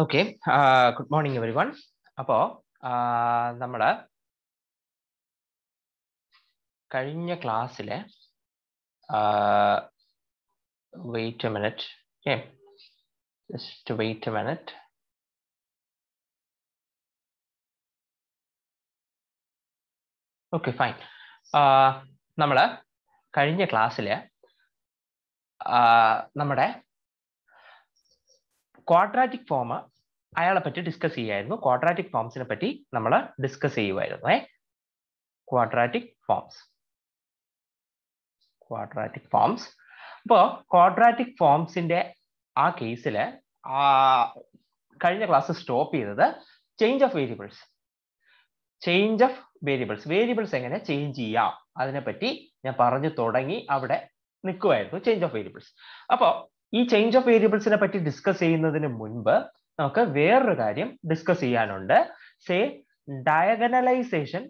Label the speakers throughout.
Speaker 1: Okay good morning everyone അപ്പോ നമ്മള് കഴിഞ്ഞ ക്ലാസ്സിലെ
Speaker 2: wait minute okay just wait minute okay fine നമ്മള്
Speaker 1: കഴിഞ്ഞ ക്ലാസ്സിലെ നമ്മുടെ ക്വാഡ്രാറ്റിക് ഫോം അയാളെ പറ്റി ഡിസ്കസ് ചെയ്യായിരുന്നു ക്വാഡ്രാറ്റിക് ഫോംസിനെ പറ്റി നമ്മൾ ഡിസ്കസ് ചെയ്യുമായിരുന്നു ഏ ക്വാഡ്രാറ്റിക് ഫോംസ് ക്വാഡ്രാറ്റിക് ഫോംസ് അപ്പോ ക്വാഡ്രാറ്റിക് ഫോംസിന്റെ ആ കേസിൽ കഴിഞ്ഞ ക്ലാസ് സ്റ്റോപ്പ് ചെയ്തത് change of variables change of variables variables എങ്ങനെ ചേഞ്ച് ചെയ്യാം അതിനെപ്പറ്റി ഞാൻ പറഞ്ഞു തുടങ്ങി അവിടെ നിൽക്കുമായിരുന്നു ചേഞ്ച് ഓഫ് വേരിയബിൾസ് അപ്പോൾ ഈ ചേഞ്ച് ഓഫ് വേരിയബിൾസിനെ പറ്റി ഡിസ്കസ് ചെയ്യുന്നതിന് മുൻപ് നമുക്ക് വേറൊരു കാര്യം ഡിസ്കസ് ചെയ്യാനുണ്ട് സേ ഡയഗണലൈസേഷൻ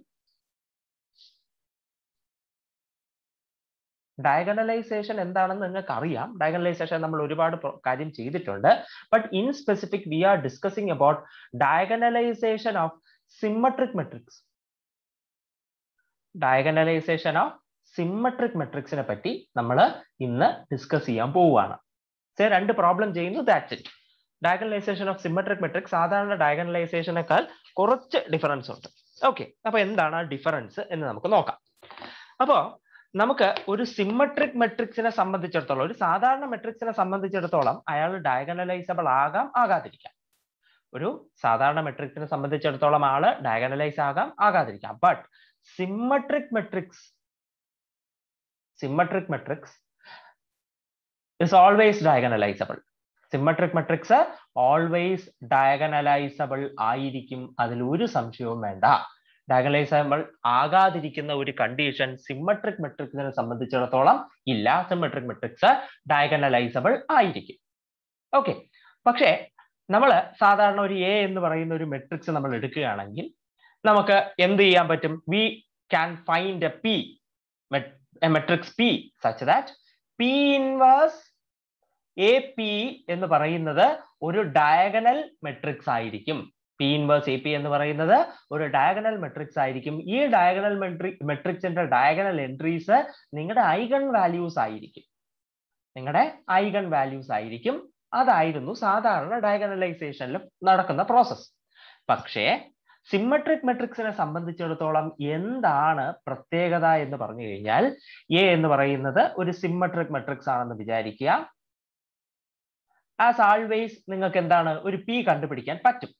Speaker 1: ഡയഗണലൈസേഷൻ എന്താണെന്ന് നിങ്ങൾക്ക് അറിയാം ഡയഗണലൈസേഷൻ നമ്മൾ ഒരുപാട് കാര്യം ചെയ്തിട്ടുണ്ട് but in specific we are discussing about diagonalization of symmetric matrix diagonalisation of symmetric മെട്രിക്സിനെ പറ്റി നമ്മൾ ഇന്ന് ഡിസ്കസ് ചെയ്യാൻ പോവുകയാണ് സേ രണ്ട് പ്രോബ്ലം ചെയ്യുന്നു that it diagonalization of symmetric matrix സാധാരണ ഡയഗണലൈസേഷനേക്കാൾ കുറച്ച് ഡിഫറൻസ് ഉണ്ട് ഓക്കെ അപ്പൊ എന്താണ് ആ ഡിഫറൻസ് എന്ന് നമുക്ക് നോക്കാം അപ്പോ നമുക്ക് ഒരു സിമ്മട്രിക് മെട്രിക്സിനെ സംബന്ധിച്ചിടത്തോളം ഒരു സാധാരണ മെട്രിക്സിനെ സംബന്ധിച്ചിടത്തോളം അയാൾ ഡയഗണലൈസബിൾ ആകാം ആകാതിരിക്കാം ഒരു സാധാരണ മെട്രിക്സിനെ സംബന്ധിച്ചിടത്തോളം ആള് ഡയഗണലൈസ് ആകാം ആകാതിരിക്കാം but symmetric matrix symmetric matrix is always diagonalizable symmetric matrix always diagonalizable ആയിരിക്കും അതിൽ ഒരു സംശയവും വേണ്ട ഡയഗണലൈസബിൾ ആകാതിരിക്കുന്ന ഒരു കണ്ടീഷൻ സിമ്മട്രിക് മെട്രിക്സിനെ സംബന്ധിച്ചിടത്തോളം ഇല്ല സിമ്മട്രിക് മെട്രിക്സ് ഡയഗണലൈസബിൾ ആയിരിക്കും ഓക്കെ പക്ഷേ നമ്മൾ സാധാരണ ഒരു എ എന്ന് പറയുന്ന ഒരു മെട്രിക്സ് നമ്മൾ എടുക്കുകയാണെങ്കിൽ നമുക്ക് എന്ത് ചെയ്യാൻ പറ്റും we can find a P matrix P such that P inverse A P എന്ന് പറയുന്നത് ഒരു ഡയഗണൽ മെട്രിക്സ് ആയിരിക്കും പി ഇൻവേഴ്സ് എ പി എന്ന് പറയുന്നത് ഒരു ഡയഗണൽ മെട്രിക്സ് ആയിരിക്കും ഈ ഡയഗണൽ മെട്രിക്സിന്റെ ഡയഗണൽ എൻട്രീസ് നിങ്ങളുടെ ഐഗൺ വാല്യൂസ് ആയിരിക്കും നിങ്ങളുടെ ഐഗൺ വാല്യൂസ് ആയിരിക്കും അതായിരുന്നു സാധാരണ ഡയഗണലൈസേഷനിൽ നടക്കുന്ന പ്രോസസ് പക്ഷേ സിമ്മട്രിക് മെട്രിക്സിനെ സംബന്ധിച്ചിടത്തോളം എന്താണ് പ്രത്യേകത എന്ന് പറഞ്ഞു കഴിഞ്ഞാൽ എ എന്ന് പറയുന്നത് ഒരു സിമ്മട്രിക് മെട്രിക്സ് ആണെന്ന് വിചാരിക്കുക ആസ് ആൾവേസ് നിങ്ങൾക്ക് എന്താണ് ഒരു പി കണ്ടുപിടിക്കാൻ പറ്റും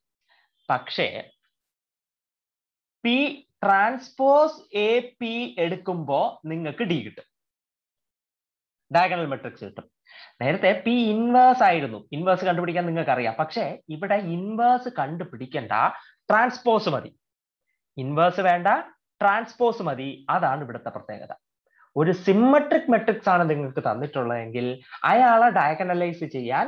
Speaker 1: പക്ഷേ പി ട്രാൻസ്പോസ് എ പി എടുക്കുമ്പോൾ നിങ്ങൾക്ക് ഡി കിട്ടും ഡയഗണൽ മെട്രിക്സ് കിട്ടും നേരത്തെ പി ഇൻവേഴ്സ് ആയിരുന്നു ഇൻവേഴ്സ് കണ്ടുപിടിക്കാൻ നിങ്ങൾക്ക് അറിയാം പക്ഷേ ഇവിടെ ഇൻവേഴ്സ് കണ്ടുപിടിക്കേണ്ട ട്രാൻസ്പോസ് മതി ഇൻവേഴ്സ് വേണ്ട ട്രാൻസ്പോസ് മതി അതാണ് ഇവിടുത്തെ പ്രത്യേകത ഒരു സിമ്മട്രിക് മെട്രിക്സ് ആണ് നിങ്ങൾക്ക് തന്നിട്ടുള്ളതെങ്കിൽ അയാളെ ഡയഗണലൈസ് ചെയ്യാൻ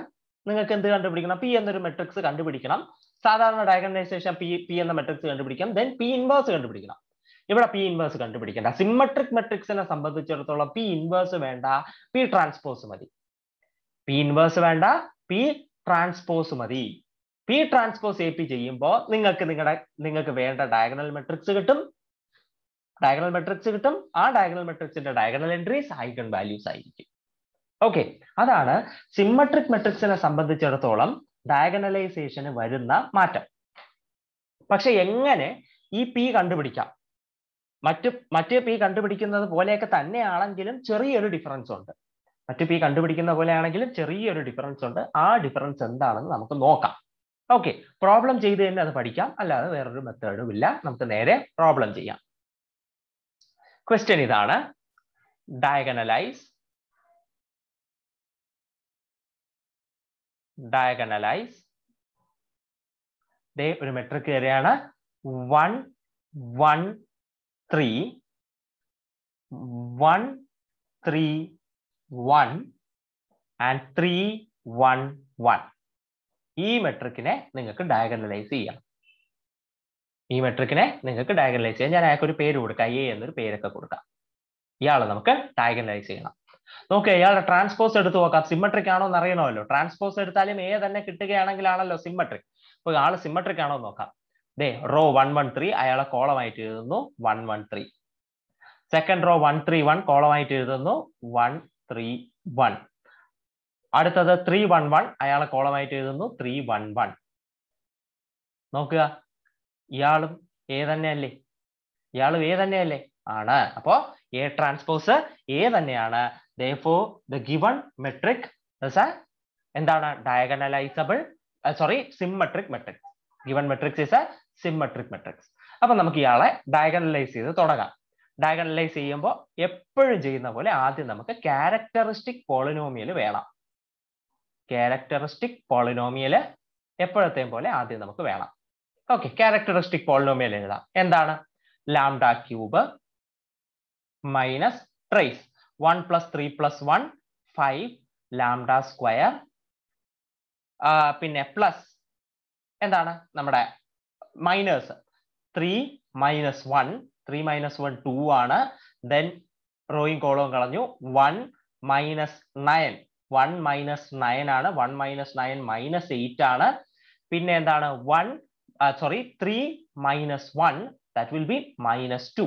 Speaker 1: നിങ്ങൾക്ക് എന്ത് കണ്ടുപിടിക്കണം പി എന്നൊരു മെട്രിക്സ് കണ്ടുപിടിക്കണം സാധാരണ ഡയഗണൈസേഷൻ പി പി എന്ന മെട്രിക്സ് കണ്ടുപിടിക്കാം ദെൻ പി ഇൻവേഴ്സ് കണ്ടുപിടിക്കണം ഇവിടെ പി ഇൻവേഴ്സ് കണ്ടുപിടിക്കേണ്ട സിമ്മട്രിക് മെട്രിക്സിനെ സംബന്ധിച്ചിടത്തോളം പി ഇൻവേഴ്സ് വേണ്ട പി ട്രാൻസ്പോസ് മതി പി ഇൻവേഴ്സ് വേണ്ട പി ട്രാൻസ്പോസ് മതി പി ട്രാൻസ്പോസ് എ പി ചെയ്യുമ്പോൾ നിങ്ങൾക്ക് നിങ്ങളുടെ നിങ്ങൾക്ക് വേണ്ട ഡയഗണൽ മെട്രിക്സ് കിട്ടും ഡയഗണൽ മെട്രിക്സ് കിട്ടും ആ ഡയഗണൽ മെട്രിക്സിന്റെ ഡയഗണൽ എൻട്രീസ് ഐഗൺ വാല്യൂസ് ആയിരിക്കും ഓക്കെ അതാണ് സിമ്മട്രിക് മെട്രിക്സിനെ സംബന്ധിച്ചിടത്തോളം ഡയഗണലൈസേഷന് വരുന്ന മാറ്റം പക്ഷെ എങ്ങനെ ഈ പി കണ്ടുപിടിക്കാം മറ്റു മറ്റു പി കണ്ടുപിടിക്കുന്നത് പോലെയൊക്കെ തന്നെയാണെങ്കിലും ചെറിയൊരു ഡിഫറൻസ് ഉണ്ട് മറ്റു പി കണ്ടുപിടിക്കുന്ന പോലെയാണെങ്കിലും ചെറിയൊരു ഡിഫറൻസ് ഉണ്ട് ആ ഡിഫറൻസ് എന്താണെന്ന് നമുക്ക് നോക്കാം ഓക്കെ പ്രോബ്ലം ചെയ്ത് തന്നെ അത് പഠിക്കാം അല്ലാതെ വേറൊരു മെത്തേഡും ഇല്ല നമുക്ക് നേരെ പ്രോബ്ലം ചെയ്യാം ക്വസ്റ്റ്യൻ ഇതാണ്
Speaker 2: ഡയഗണലൈസ്
Speaker 1: diagonalize ദേ ഒരു മെട്രിക് കയറിയാണ് one one three one three one and three one one ഈ മെട്രിക്കിനെ നിങ്ങൾക്ക് ഡയഗണലൈസ് ചെയ്യാം ഈ മെട്രിക്കിനെ നിങ്ങൾക്ക് ഡയഗണലൈസ് ചെയ്യാം ഞാൻ അയാൾക്ക് ഒരു പേര് കൊടുക്കാം എ എന്നൊരു പേരൊക്കെ കൊടുക്കാം ഇയാളെ നമുക്ക് ഡയഗണലൈസ് ചെയ്യണം നോക്ക് ഇയാളുടെ ട്രാൻസ്പോസ് എടുത്ത് നോക്കാം സിമ്മട്രിക് ആണോ എന്ന് അറിയണമല്ലോ ട്രാൻസ്പോസ് എടുത്താലും എ തന്നെ കിട്ടുകയാണെങ്കിലാണല്ലോ സിമ്മട്രിക് അപ്പൊ ആള് സിമ്മട്രിക് ആണോ നോക്കാം ദേ റോ വൺ വൺ ത്രീ അയാളെ കോളമായിട്ട് എഴുതുന്നു one one three second row one three one കോളമായിട്ട് എഴുതുന്നു വൺ ത്രീ വൺ അടുത്തത് ത്രീ വൺ വൺ അയാളെ കോളമായിട്ട് എഴുതുന്നു ത്രീ വൺ വൺ നോക്കുക ഇയാളും എ തന്നെയല്ലേ ഇയാളും എ തന്നെയല്ലേ ആണ് അപ്പോ എ ട്രാൻസ്പോസ് എ തന്നെയാണ് ദോ ദ ഗിവൺ മെട്രിക് എന്താണ് diagonalizable sorry symmetric matrix given matrix is a symmetric matrix അപ്പൊ നമുക്ക് ഇയാളെ ഡയഗണലൈസ് ചെയ്ത് തുടങ്ങാം ഡയഗണലൈസ് ചെയ്യുമ്പോൾ എപ്പോഴും ചെയ്യുന്ന പോലെ ആദ്യം നമുക്ക് ക്യാരക്ടറിസ്റ്റിക് പോളിനോമിയൽ വേണം ക്യാരക്ടറിസ്റ്റിക് പോളിനോമിയൽ എപ്പോഴത്തെയും പോലെ ആദ്യം നമുക്ക് വേണം ഓക്കെ ക്യാരക്ടറിസ്റ്റിക് പോളിനോമിയൽ എഴുതാം എന്താണ് lambda cube minus trace one plus three plus one five lambda square പിന്നെ പ്ലസ് എന്താണ് നമ്മുടെ minors three minus one three minus one two ആണ് ദെൻ റോയും കോളവും കളഞ്ഞു one minus nine one minus nine ആണ് one minus nine minus eight ആണ് പിന്നെ എന്താണ് one sorry three minus one that will B minus two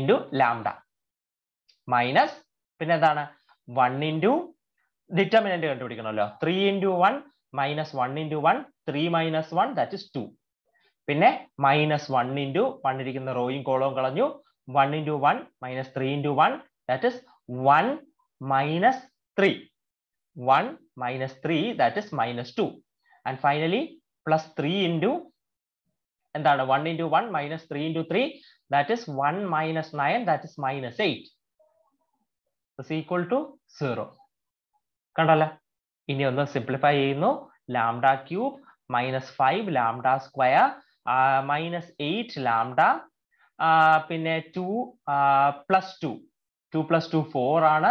Speaker 1: into lambda minus പിന്നെ എന്താണ് വൺ ഇൻറ്റു ഡിറ്റർമിനന്റ് കണ്ടുപിടിക്കണമല്ലോ three into one minus one into one three minus one that is two പിന്നെ minus one into one ഇരിക്കുന്ന റോയും കോളവും കളഞ്ഞു one into one minus three into one that is one minus three one minus three that is minus two and finally plus three into എന്താണ് one into one minus three into three that is one minus nine that is minus eight is equal to zero കണ്ടല്ലേ ഇനി ഒന്ന് simplify ചെയ്യുന്നു lambda cube minus five lambda square minus eight lambda പിന്നെ two plus two two plus two four ആണ്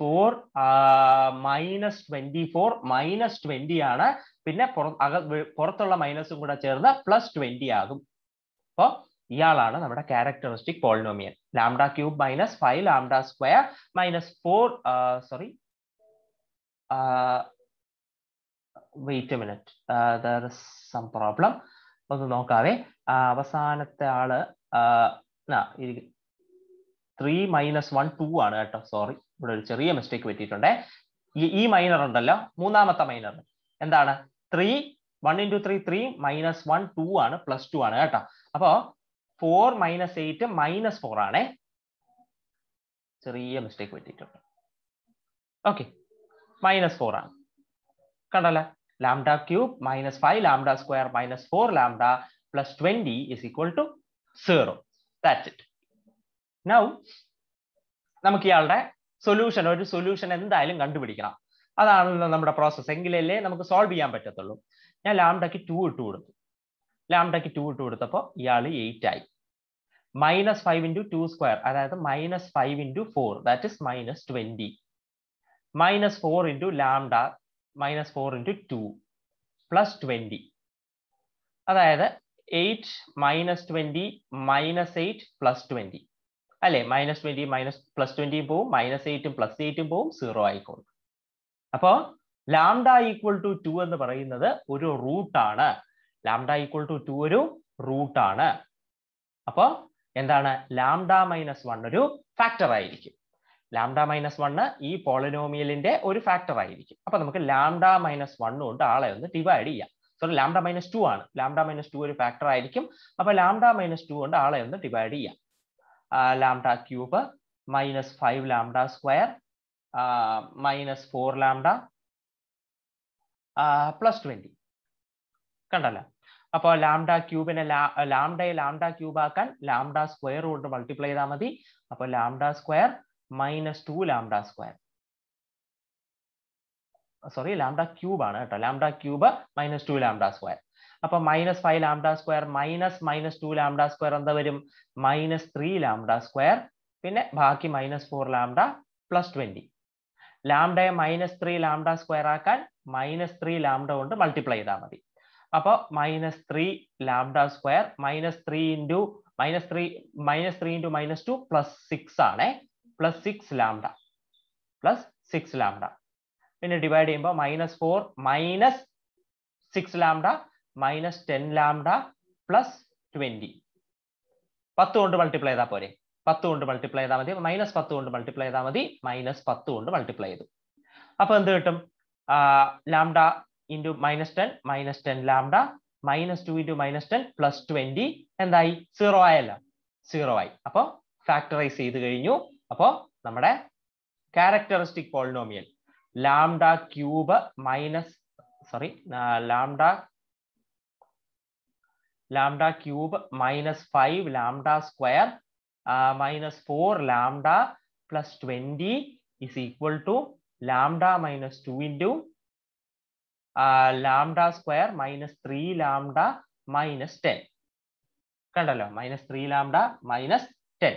Speaker 1: four minus twenty four minus twenty ആണ് പിന്നെ പുറത്തുള്ള മൈനസും കൂടെ ചേർന്ന് പ്ലസ് ട്വന്റി ആകും അപ്പോൾ ഇയാളാണ് നമ്മുടെ characteristic polynomial lambda cube minus five lambda square minus four sorry wait a minute some problem ഒന്ന് നോക്കാവേ അവസാനത്തെ ആള് ത്രീ മൈനസ് വൺ ടു ആണ് കേട്ടോ സോറി ഇവിടെ ഒരു ചെറിയ മിസ്റ്റേക്ക് പറ്റിയിട്ടുണ്ട് ഈ മൈനർ ഉണ്ടല്ലോ മൂന്നാമത്തെ മൈനർ എന്താണ് three one into three three minus one two ആണ് പ്ലസ് ടു ആണ് കേട്ടോ അപ്പോൾ four minus eight minus four ആണേ ചെറിയ മിസ്റ്റേക്ക് പറ്റിയിട്ടുണ്ട് ഓക്കെ മൈനസ് ഫോർ ആണ് കണ്ടല്ല lambda cube minus five lambda square minus four lambda plus twenty is equal to zero that it now നമുക്ക് ഇയാളുടെ സൊല്യൂഷൻ ഒരു സൊല്യൂഷൻ എന്തായാലും കണ്ടുപിടിക്കണം അതാണല്ലോ നമ്മുടെ പ്രോസസ്സ് എങ്കിലല്ലേ നമുക്ക് സോൾവ് ചെയ്യാൻ പറ്റത്തുള്ളൂ ഞാൻ ലാംഡയ്ക്ക് ടു ഇട്ട് കൊടുത്തു ലാംഡയ്ക്ക് ടു ഇട്ട് കൊടുത്തപ്പോൾ ഇയാൾ എയ്റ്റ് ആയി minus five into two square അതായത് minus five into four that is minus twenty minus four into lambda minus four into two plus twenty അതായത് eight minus twenty minus eight plus twenty അല്ലെ minus twenty minus plus ട്വൻറ്റിയും പോവും minus എയ്റ്റും plus എയ്റ്റും പോവും zero ആയിക്കോളും അപ്പോൾ lambda equal to to എന്ന് പറയുന്നത് ഒരു റൂട്ടാണ് ലാംഡ ഈക്വൽ ടു ടു ഒരു റൂട്ടാണ് അപ്പോൾ എന്താണ് ലാംഡ മൈനസ് വൺ ഒരു ഫാക്ടർ ആയിരിക്കും ലാംഡ മൈനസ് വണ്ണ് ഈ പോളിനോമിയലിന്റെ ഒരു ഫാക്ടർ ആയിരിക്കും അപ്പൊ നമുക്ക് ലാംഡ മൈനസ് വൺ കൊണ്ട് ആളെ ഒന്ന് ഡിവൈഡ് ചെയ്യാം സോറി ലാംഡ മൈനസ് ടു ആണ് ലാംഡ മൈനസ് ടു ഒരു ഫാക്ടർ ആയിരിക്കും അപ്പൊ ലാംഡ മൈനസ് ടു കൊണ്ട് ആളെ ഒന്ന് ഡിവൈഡ് ചെയ്യാം lambda cube minus five lambda square minus four lambda plus twenty കണ്ടല്ലോ അപ്പോൾ ലാംഡ ക്യൂബിനെ ലാംഡയെ ലാംഡ ക്യൂബ് ആക്കാൻ ലാംഡ സ്ക്വയർ കൊണ്ട് മൾട്ടിപ്ലൈ ചെയ്താൽ മതി അപ്പോൾ lambda square minus two lambda square sorry lambda cube ആണ് കേട്ടോ lambda cube minus two lambda square അപ്പൊ minus five lambda square minus minus two lambda square എന്താ വരും മൈനസ് ത്രീ ലാംഡ സ്ക്വയർ പിന്നെ ബാക്കി minus four lambda plus twenty ലാംഡയെ minus three lambda square ആക്കാൻ minus three lambda കൊണ്ട് multiply ചെയ്താൽ മതി അപ്പൊ minus three lambda square minus three into minus three minus three into minus two plus six ആണേ plus six lambda plus six lambda പിന്നെ divide ചെയ്യുമ്പോൾ minus four minus six lambda minus ten lambda plus twenty പത്ത് കൊണ്ട് multiply ചെയ്താൽ പോരെ പത്ത് കൊണ്ട് multiply ചെയ്താൽ മതി മൈനസ് പത്ത് കൊണ്ട് മൾട്ടിപ്ലൈ ചെയ്താൽ മതി മൈനസ് പത്ത് കൊണ്ട് മൾട്ടിപ്ലൈ ചെയ്തു അപ്പോൾ എന്ത് കിട്ടും lambda into minus ten minus ten lambda minus two into minus ten plus twenty എന്തായി സീറോ ആയല്ല സീറോ ആയി അപ്പോൾ ഫാക്ടറൈസ് ചെയ്ത് കഴിഞ്ഞു അപ്പോൾ നമ്മുടെ characteristic polynomial lambda cube minus sorry lambda lambda cube minus five lambda square minus four lambda plus twenty is equal to lambda minus two into lambda square minus three lambda minus ten കണ്ടല്ലോ minus three lambda minus ten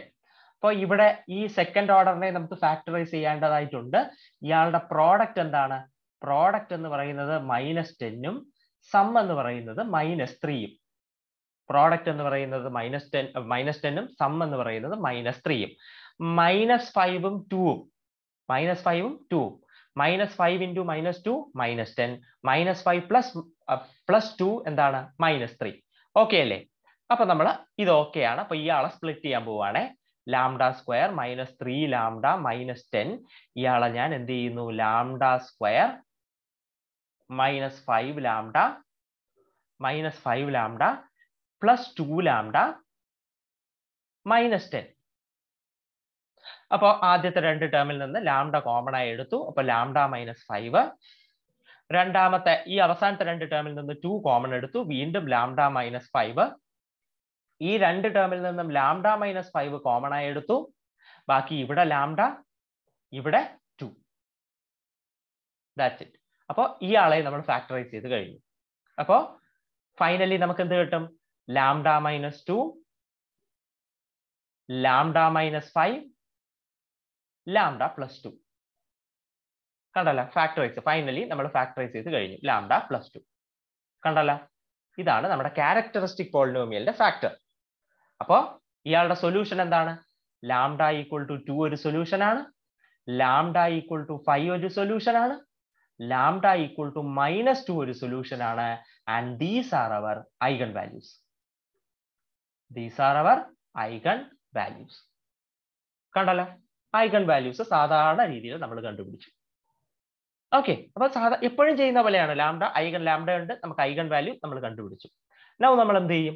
Speaker 1: അപ്പോൾ ഇവിടെ ഈ second ഓർഡറിനെ നമുക്ക് factorise ചെയ്യേണ്ടതായിട്ടുണ്ട് ഇയാളുടെ product എന്താണ് product എന്ന് പറയുന്നത് മൈനസ് ടെന്നും സം എന്ന് പറയുന്നത് മൈനസ് ത്രീയും പ്രോഡക്റ്റ് എന്ന് പറയുന്നത് മൈനസ് ടെൻ മൈനസ് ടെന്നും സം എന്ന് പറയുന്നത് മൈനസ് ത്രീയും മൈനസ് ഫൈവും ടൂവും മൈനസ് ഫൈവും ടൂവും minus five into minus two minus ten minus five plus plus two എന്താണ് മൈനസ് ത്രീ ഓക്കെ അല്ലേ അപ്പൊ നമ്മൾ ഇത് ഓക്കെ ആണ് അപ്പൊ ഇയാളെ സ്പ്ലിറ്റ് ചെയ്യാൻ പോവുകയാണേ lambda square minus three lambda minus ten ഇയാളെ ഞാൻ എന്ത് ചെയ്യുന്നു lambda square minus five lambda minus five lambda plus two lambda minus ten അപ്പോൾ ആദ്യത്തെ രണ്ട് ടേമിൽ നിന്ന് ലാംഡ കോമൺ ആയി എടുത്തു അപ്പോൾ ലാംഡ മൈനസ് ഫൈവ് രണ്ടാമത്തെ ഈ അവസാനത്തെ രണ്ട് ടേമിൽ നിന്ന് ടു കോമൺ എടുത്തു വീണ്ടും ലാംഡ മൈനസ് ഫൈവ് ഈ രണ്ട് ടേമിൽ നിന്നും ലാംഡ മൈനസ് ഫൈവ് കോമൺ ആയി എടുത്തു ബാക്കി ഇവിടെ ലാംഡ ഇവിടെ ടു ദാറ്റ്സ് ഇറ്റ് അപ്പോൾ ഈ ആളെ നമ്മൾ ഫാക്ടറൈസ് ചെയ്ത് കഴിഞ്ഞു അപ്പോൾ ഫൈനലി നമുക്ക് എന്ത് കിട്ടും lambda minus two lambda minus five lambda plus two കണ്ടല്ല ഫാക്ടറൈസ് ഫൈനലി നമ്മൾ ഫാക്ടറൈസ് ചെയ്ത് കഴിഞ്ഞു ലാംഡ പ്ലസ് ടു കണ്ടല്ല ഇതാണ് നമ്മുടെ ക്യാരക്ടറിസ്റ്റിക് പോളിനോമിയലിന്റെ ഫാക്ടർ അപ്പോൾ ഇയാളുടെ സൊല്യൂഷൻ എന്താണ് ലാംഡ ഈക്വൽ ടു ടു ഒരു സൊല്യൂഷൻ ആണ് ലാംഡ ഈക്വൽ ടു ഫൈവ് ഒരു സൊല്യൂഷൻ ആണ് lambda equal to minus two ഒരു സൊല്യൂഷൻ ആണ് and these are our eigen values these are our eigen values കണ്ടല്ലോ ഐഗൺ വാല്യൂസ് സാധാരണ രീതിയിൽ നമ്മൾ കണ്ടുപിടിച്ചു ഓക്കെ അപ്പൊ സാധാ എപ്പോഴും ചെയ്യുന്ന പോലെയാണ് ലാംഡ ഐഗൺ ലാംഡ ഉണ്ട് നമുക്ക് ഐഗൺ വാല്യൂ നമ്മൾ കണ്ടുപിടിച്ചു നൗ നമ്മൾ എന്ത് ചെയ്യും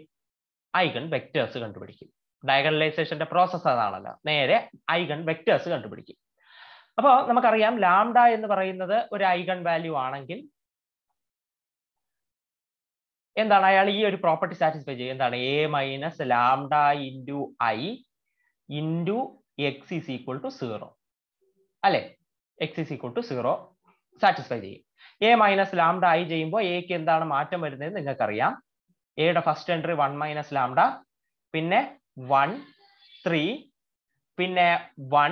Speaker 1: ഐഗൺ വെക്റ്റേഴ്സ് കണ്ടുപിടിക്കും ഡയഗണലൈസേഷന്റെ പ്രോസസ്സ് അതാണല്ലോ നേരെ ഐഗൺ വെക്റ്റേഴ്സ് കണ്ടുപിടിക്കും അപ്പോൾ നമുക്കറിയാം ലാംഡ എന്ന് പറയുന്നത് ഒരു ഐഗൺ വാല്യൂ ആണെങ്കിൽ എന്താണ് അയാൾ ഈ ഒരു പ്രോപ്പർട്ടി സാറ്റിസ്ഫൈ ചെയ്യും എന്താണ് A minus lambda into I into X is equal to zero അല്ലെ X is equal to zero satisfy ചെയ്യും എ മൈനസ് ലാംഡ ആയി ചെയ്യുമ്പോൾ എക്ക് എന്താണ് മാറ്റം വരുന്നത് നിങ്ങൾക്കറിയാം എയുടെ first entry one minus lambda പിന്നെ വൺ ത്രീ പിന്നെ വൺ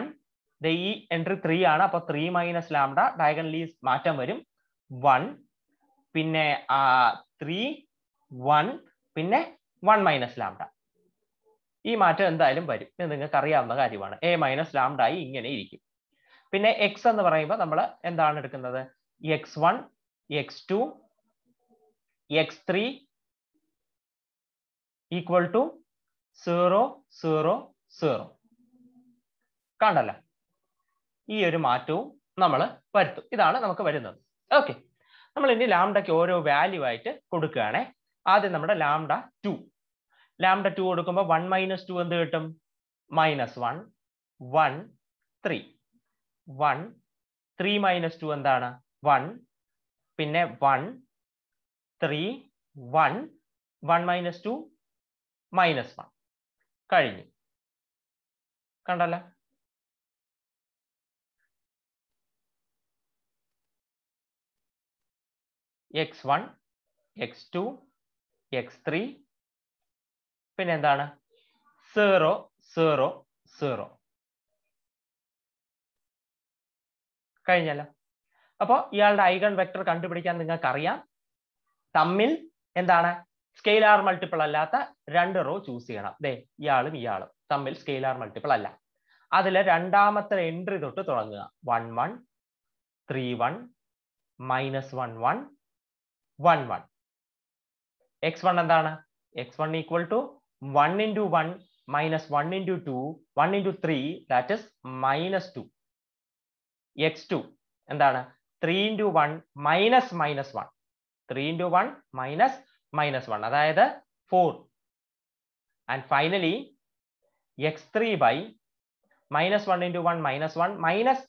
Speaker 1: ഈ എൻട്രി ത്രീ ആണ് അപ്പൊ ത്രീ മൈനസ് ലാംഡ ഡയഗണലി മാറ്റം വരും വൺ പിന്നെ ത്രീ വൺ പിന്നെ വൺ മൈനസ് ലാംഡ ഈ മാറ്റം എന്തായാലും വരും ഇത് നിങ്ങൾക്ക് അറിയാവുന്ന കാര്യമാണ് എ മൈനസ് ലാംഡ ആയി ഇങ്ങനെ ഇരിക്കും പിന്നെ എക്സ് എന്ന് പറയുമ്പോൾ നമ്മൾ എന്താണ് എടുക്കുന്നത് X one X two X three equal to zero zero zero കണ്ടല്ല ഈ ഒരു മാറ്റവും നമ്മൾ വരുത്തും ഇതാണ് നമുക്ക് വരുന്നത് ഓക്കെ നമ്മൾ ഇനി ലാംഡയ്ക്ക് ഓരോ വാല്യൂ ആയിട്ട് കൊടുക്കുകയാണെ ആദ്യം നമ്മുടെ ലാംഡ ടു ലാംഡ ടു കൊടുക്കുമ്പോൾ വൺ മൈനസ് ടു എന്ത് കിട്ടും minus one one three one three minus two എന്താണ് വൺ പിന്നെ one three one one minus two
Speaker 2: minus one കഴിഞ്ഞു കണ്ടല്ല
Speaker 1: X one X two X three പിന്നെ എന്താണ് സീറോ സീറോ സീറോ കഴിഞ്ഞല്ലോ അപ്പോൾ ഇയാളുടെ ഐഗൺ വെക്ടർ കണ്ടുപിടിക്കാൻ നിങ്ങൾക്ക് അറിയാം തമ്മിൽ എന്താണ് സ്കെയിലാർ മൾട്ടിപ്പിൾ അല്ലാത്ത രണ്ട് റോ ചൂസ് ചെയ്യണം ദേ ഇയാളും ഇയാളും തമ്മിൽ സ്കെയിലാർ മൾട്ടിപ്പിൾ അല്ല അതിൽ രണ്ടാമത്തെ എൻട്രി തൊട്ട് തുടങ്ങുക one one three one minus one one one one X one എന്താണ് X one equal to 1 into 1 minus 1 into 2, 1 into 3, that is minus 2. x2, and then 3 into 1 minus minus 1. 3 into 1 minus minus 1, that is 4. And finally, x3 by minus 1 into 1 minus 1 minus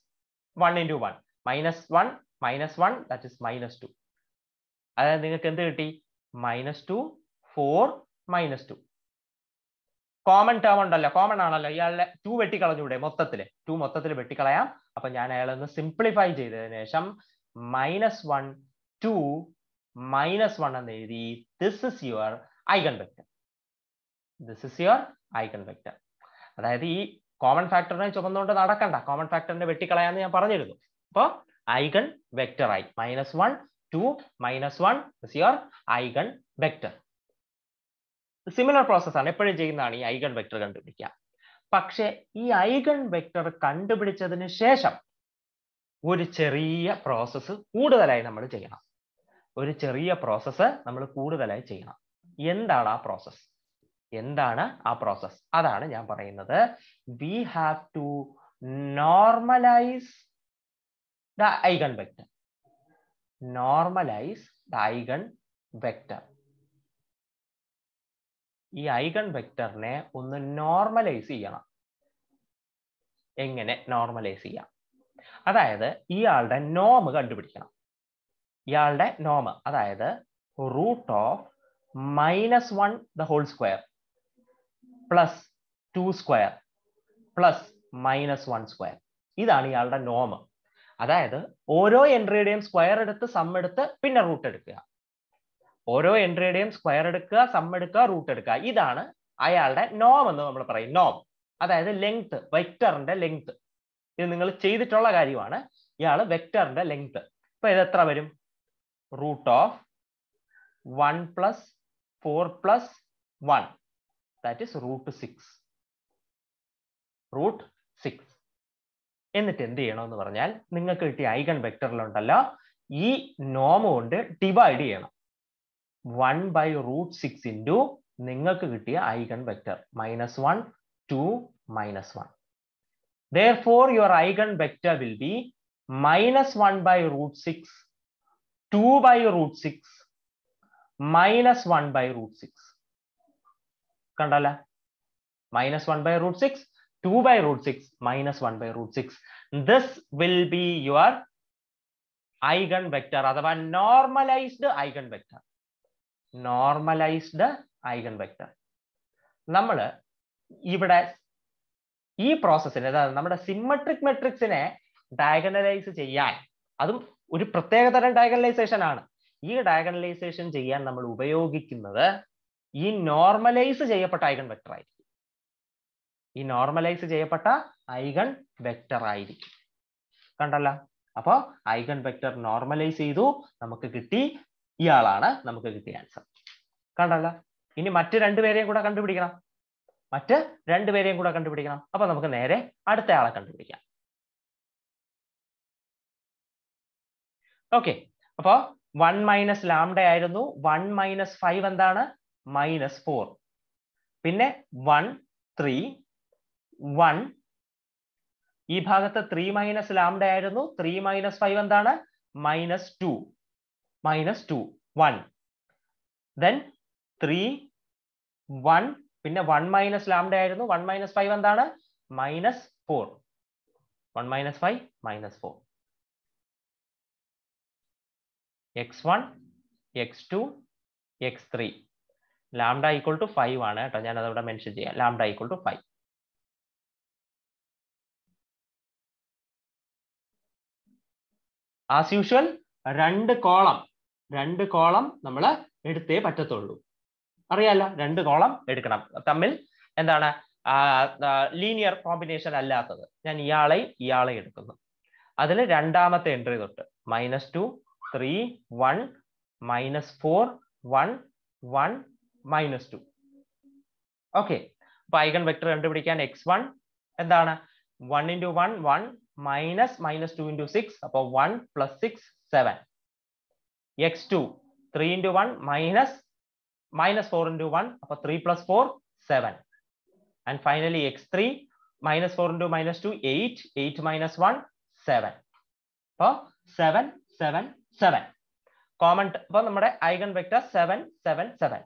Speaker 1: 1 into 1. Minus 1 minus 1, that is minus 2. And then you can minus 2, 4 minus 2. Common term ഉണ്ടല്ലോ common ആണല്ലോ ഇയാളെ to ഇവിടെ മൊത്തത്തിൽ to മൊത്തത്തിൽ വെട്ടിക്കളയാം അപ്പൊ ഞാൻ അയാളെ ഒന്ന് സിംപ്ലിഫൈ ചെയ്തതിനു ശേഷം minus one two minus one എന്ന് എഴുതി this is your eigen vector this is your eigen vector അതായത് ഈ കോമൺ ഫാക്ടറിനെ ചുമന്നുകൊണ്ട് നടക്കണ്ട കോമൺ ഫാക്ടറിനെ വെട്ടിക്കളയാന്ന് ഞാൻ പറഞ്ഞിരുന്നു അപ്പോൾ ഐഗൺ വെക്ടർ ആയി minus one two minus one is your eigen vector similar പ്രോസസ്സാണ് എപ്പോഴും ചെയ്യുന്നതാണ് ഈ ഐഗൺ വെക്ടർ കണ്ടുപിടിക്കുക പക്ഷേ ഈ ഐഗൺ വെക്ടർ കണ്ടുപിടിച്ചതിന് ശേഷം ഒരു ചെറിയ പ്രോസസ്സ് കൂടുതലായി നമ്മൾ ചെയ്യണം ഒരു ചെറിയ പ്രോസസ്സ് നമ്മൾ കൂടുതലായി ചെയ്യണം എന്താണ് ആ പ്രോസസ്സ് എന്താണ് ആ പ്രോസസ്സ് അതാണ് ഞാൻ പറയുന്നത് we have to normalise the eigen vector normalise the eigen vector ഈ ഐഗൺ വെക്ടറിനെ ഒന്ന് നോർമലൈസ് ചെയ്യണം എങ്ങനെ നോർമലൈസ് ചെയ്യാം അതായത് ഇയാളുടെ നോമ് കണ്ടുപിടിക്കണം ഇയാളുടെ നോമ് അതായത് root of minus one the whole square plus two square plus minus one square ഇതാണ് ഇയാളുടെ നോമ് അതായത് ഓരോ എൻട്രിയുടെയും സ്ക്വയർ എടുത്ത് സം എടുത്ത് പിന്നെ റൂട്ട് എടുക്കുക ഓരോ എൻട്രിയുടെയും സ്ക്വയർ എടുക്കുക സം എടുക്കുക റൂട്ട് എടുക്കുക ഇതാണ് അയാളുടെ നോം എന്ന് നമ്മൾ പറയും നോം അതായത് ലെങ്ത് വെക്ടറിന്റെ ലെങ്ത് ഇത് നിങ്ങൾ ചെയ്തിട്ടുള്ള കാര്യമാണ് ഇയാൾ വെക്ടറിന്റെ ലെങ്ത് ഇപ്പൊ ഇത് എത്ര വരും root of one plus four plus one that is root six root six എന്നിട്ട് എന്ത് ചെയ്യണമെന്ന് പറഞ്ഞാൽ നിങ്ങൾക്ക് കിട്ടിയ ഐഗൺ വെക്ടറിലുണ്ടല്ലോ ഈ നോമ കൊണ്ട് ഡിവൈഡ് ചെയ്യണം वन बै रूट सिंटू निगन vector minus one two minus therefore your eigen vector will be minus one root two by root six minus root कल minus one root two by root six minus root six this will अथवा normal eigen vector normalised eigen vector നമ്മൾ ഇവിടെ ഈ പ്രോസസ്സിന് അതായത് നമ്മുടെ symmetric മെട്രിക്സിനെ diagonalise ചെയ്യാൻ അതും ഒരു പ്രത്യേകതരം ഡയഗണലൈസേഷൻ ആണ് ഈ ഡയഗണലൈസേഷൻ ചെയ്യാൻ നമ്മൾ ഉപയോഗിക്കുന്നത് ഈ നോർമലൈസ് ചെയ്യപ്പെട്ട ഐഗൺ വെക്ടർ ആയിരിക്കും ഈ നോർമലൈസ് ചെയ്യപ്പെട്ട ഐഗൺ വെക്ടർ ആയിരിക്കും കണ്ടല്ലോ അപ്പോ ഐഗൺ വെക്ടർ നോർമലൈസ് ചെയ്തു നമുക്ക് കിട്ടി ഇയാളാണ് നമുക്ക് കിട്ടിയ ആൻസർ കണ്ടല്ല ഇനി മറ്റ് രണ്ടുപേരെയും കൂടെ കണ്ടുപിടിക്കണം മറ്റ് രണ്ടുപേരെയും കൂടെ കണ്ടുപിടിക്കണം അപ്പൊ നമുക്ക് നേരെ അടുത്ത ആളെ കണ്ടുപിടിക്കാം ഓക്കെ അപ്പോ വൺ മൈനസ് ലാംഡ ആയിരുന്നു വൺ മൈനസ് ഫൈവ് എന്താണ് മൈനസ് ഫോർ പിന്നെ വൺ ത്രീ വൺ ഈ ഭാഗത്ത് ത്രീ മൈനസ് ലാംഡ ആയിരുന്നു ത്രീ മൈനസ് ഫൈവ് എന്താണ് minus two minus two one then three one പിന്നെ വൺ മൈനസ് ലാംഡ ആയിരുന്നു വൺ മൈനസ് ഫൈവ് എന്താണ് minus four one minus five minus four X one X two X three lambda equal to five ആണ് കേട്ടോ ഞാൻ അതവിടെ mention ചെയ്യാം lambda equal to five as usual രണ്ട് column രണ്ട് column നമ്മൾ എടുത്തേ പറ്റത്തുള്ളൂ അറിയാലോ രണ്ട് കോളം എടുക്കണം തമ്മിൽ എന്താണ് ലീനിയർ കോമ്പിനേഷൻ അല്ലാത്തത് ഞാൻ ഇയാളെ ഇയാളെ എടുക്കുന്നു അതിൽ രണ്ടാമത്തെ എൻട്രി തൊട്ട് minus two three one minus four one one minus two okay അപ്പൊ ഐഗൺ വെക്ടർ കണ്ടുപിടിക്കാൻ എക്സ് വൺ എന്താണ് one into one one minus minus two into six അപ്പോൾ one plus six seven X two three into one minus minus four into one അപ്പൊ three plus four seven and finally X three minus four into minus two eight eight minus one seven അപ്പോൾ seven seven seven common അപ്പോൾ നമ്മുടെ eigen vector seven seven seven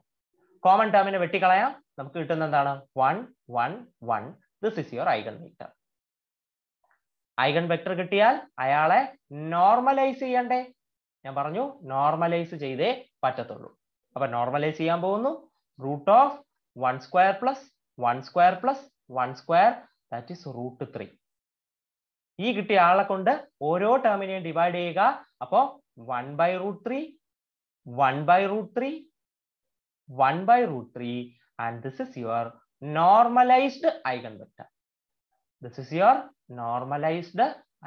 Speaker 1: common ടേമിനെ വെട്ടിക്കളയാം നമുക്ക് കിട്ടുന്ന എന്താണ് one one one this is your eigen vector eigen vector കിട്ടിയാൽ അയാളെ നോർമലൈസ് ചെയ്യണ്ടേ ഞാൻ പറഞ്ഞു നോർമലൈസ് ചെയ്തേ പറ്റത്തുള്ളൂ അപ്പൊ നോർമലൈസ് ചെയ്യാൻ പോകുന്നു root of one square plus one square plus one square that is root three ഈ കിട്ടിയ ആളെ കൊണ്ട് ഓരോ ടേമിനെയും ഡിവൈഡ് ചെയ്യുക അപ്പോൾ one by root three one by root three one by root three and this is your normalised eigen vector this is your eigen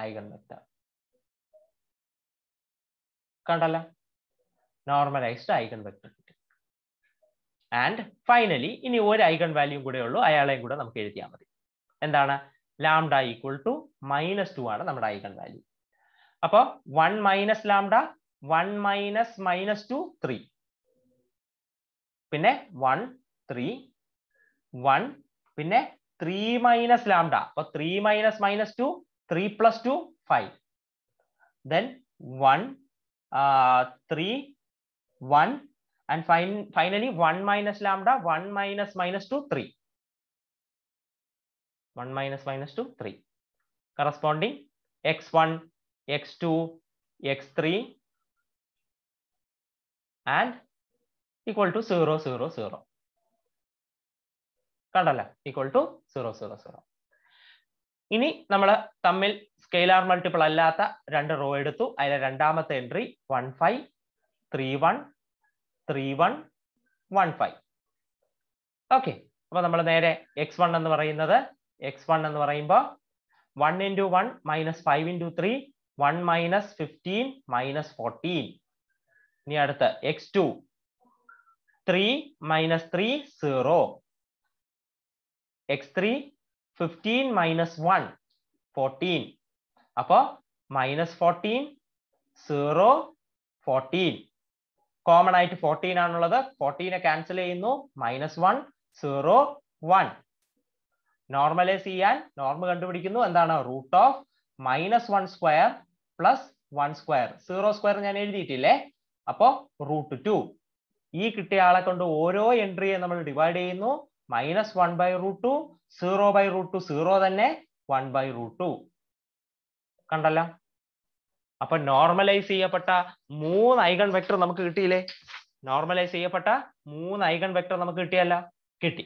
Speaker 1: eigenvector കണ്ടല്ല normalised eigen vector and finally ഇനി ഒരു ഐഗൺ വാല്യൂ കൂടെ ഉള്ളൂ അയാളെയും കൂടെ നമുക്ക് എഴുതിയാൽ മതി എന്താണ് lambda equal to minus two ആണ് നമ്മുടെ ഐഗൺ വാല്യൂ അപ്പോൾ one minus lambda one minus minus two three പിന്നെ വൺ ത്രീ വൺ പിന്നെ 3 minus lambda. But 3 minus minus 2, 3 plus 2, 5. Then 1, 3, 1. And finally, 1 minus lambda, 1 minus minus 2, 3. 1 minus minus 2, 3. Corresponding x1, x2, x3. And equal to 0, 0, 0. കണ്ടല്ല equal to zero zero zero ഇനി നമ്മൾ തമ്മിൽ scalar multiple അല്ലാത്ത രണ്ട് raw എടുത്തു അതിലെ രണ്ടാമത്തെ entry one five three one three one one five okay അപ്പൊ നമ്മൾ നേരെ എക്സ് വൺ എന്ന് പറയുന്നത് എക്സ് വൺ എന്ന് പറയുമ്പോൾ one into one minus five into three one minus fifteen minus fourteen ഇനി അടുത്ത് X two three minus three zero x3 15 fifteen minus one fourteen അപ്പോൾ 14 0 14 കോമൺ ആയിട്ട് 14 ആണുള്ളത് നെ ക്യാൻസൽ ചെയ്യുന്നു minus one zero one normalise ചെയ്യാൻ നോർമ കണ്ടുപിടിക്കുന്നു എന്താണ് root of minus one square plus one square zero square ഞാൻ എഴുതിയിട്ടില്ലേ അപ്പോൾ റൂട്ട് ടു ഈ കിട്ടിയ ആളെ കൊണ്ട് ഓരോ എൻട്രിയെ നമ്മൾ ഡിവൈഡ് ചെയ്യുന്നു minus one by root two zero by root two zero തന്നെ വൺ ബൈ റൂട്ട് ടു കണ്ടല്ലോ അപ്പൊ നോർമലൈസ് ചെയ്യപ്പെട്ട മൂന്ന് ഐഗൺ വെക്ടർ നമുക്ക് കിട്ടിയില്ലേ നോർമലൈസ് ചെയ്യപ്പെട്ട മൂന്ന് ഐഗൺ വെക്ടർ നമുക്ക് കിട്ടിയല്ല കിട്ടി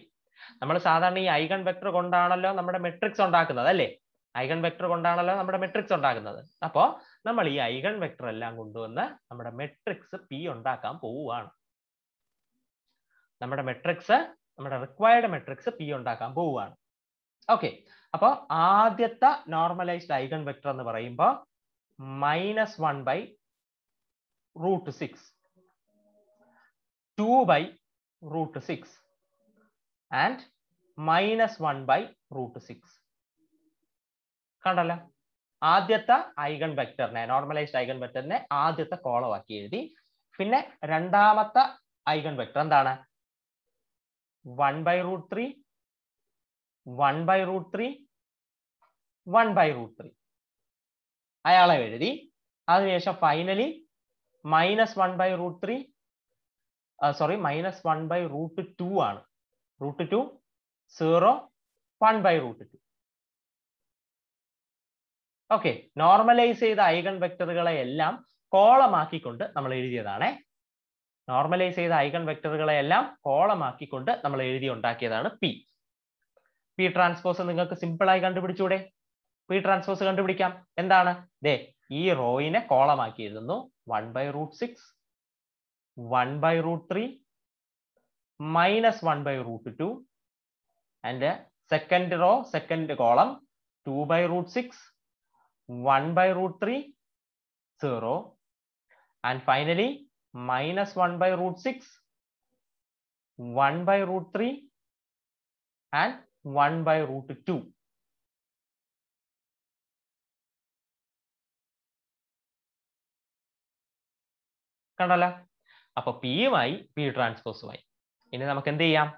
Speaker 1: നമ്മൾ സാധാരണ ഈ ഐഗൺ വെക്ടർ കൊണ്ടാണല്ലോ നമ്മുടെ മെട്രിക്സ് ഉണ്ടാക്കുന്നത് അല്ലേ ഐഗൺ വെക്ടർ കൊണ്ടാണല്ലോ നമ്മുടെ മെട്രിക്സ് ഉണ്ടാക്കുന്നത് അപ്പോൾ നമ്മൾ ഈ ഐഗൺ വെക്ടർ എല്ലാം കൊണ്ടുവന്ന് നമ്മുടെ മെട്രിക്സ് പി ഉണ്ടാക്കാൻ പോവുകയാണ് നമ്മുടെ മെട്രിക്സ് നമ്മുടെ റിക്വയർഡ് മെട്രിക്സ് പി ഉണ്ടാക്കാൻ പോവുകയാണ് ഓക്കെ അപ്പോൾ ആദ്യത്തെ നോർമലൈസ്ഡ് ഐഗൺ വെക്ടർ എന്ന് പറയുമ്പോൾ minus one by root six two by root six and minus one by root six കണ്ടല്ലോ ആദ്യത്തെ ഐഗൺ വെക്ടറിനെ നോർമലൈസ്ഡ് ഐഗൺ വെക്ടറിനെ ആദ്യത്തെ കോളം ആക്കി എഴുതി പിന്നെ രണ്ടാമത്തെ ഐഗൺ വെക്ടർ എന്താണ് 1 by root 3, 1 by root 3, 1 by root 3. അയാളെ എഴുതി അതിനുശേഷം finally minus one by root three sorry minus one by root two ആണ് root two zero one by root two okay normalise ചെയ്ത ഐഗൺ വെക്ടറുകളെ എല്ലാം കോളമാക്കിക്കൊണ്ട് നമ്മൾ എഴുതിയതാണേ നോർമലൈസ് ചെയ്ത ഐഗൺ വെക്ടറുകളെ എല്ലാം കോളമാക്കിക്കൊണ്ട് നമ്മൾ എഴുതി ഉണ്ടാക്കിയതാണ് പി പി ട്രാൻസ്പോസ് നിങ്ങൾക്ക് സിമ്പിളായി കണ്ടുപിടിച്ചൂടെ പി ട്രാൻസ്പോസ് കണ്ടുപിടിക്കാം എന്താണ് ദേ ഈ റോയിനെ കോളമാക്കി എഴുതുന്നു one by root six one by root three minus one by root two and second row second column two by root six one by root three zero and finally minus 1 by root 6, 1 by root 3
Speaker 2: and 1 by root 2. കണ്ടല്ല
Speaker 1: അപ്പൊ പിയുമായി P ട്രാൻസ്പോസുമായി ഇനി നമുക്ക് എന്ത് ചെയ്യാം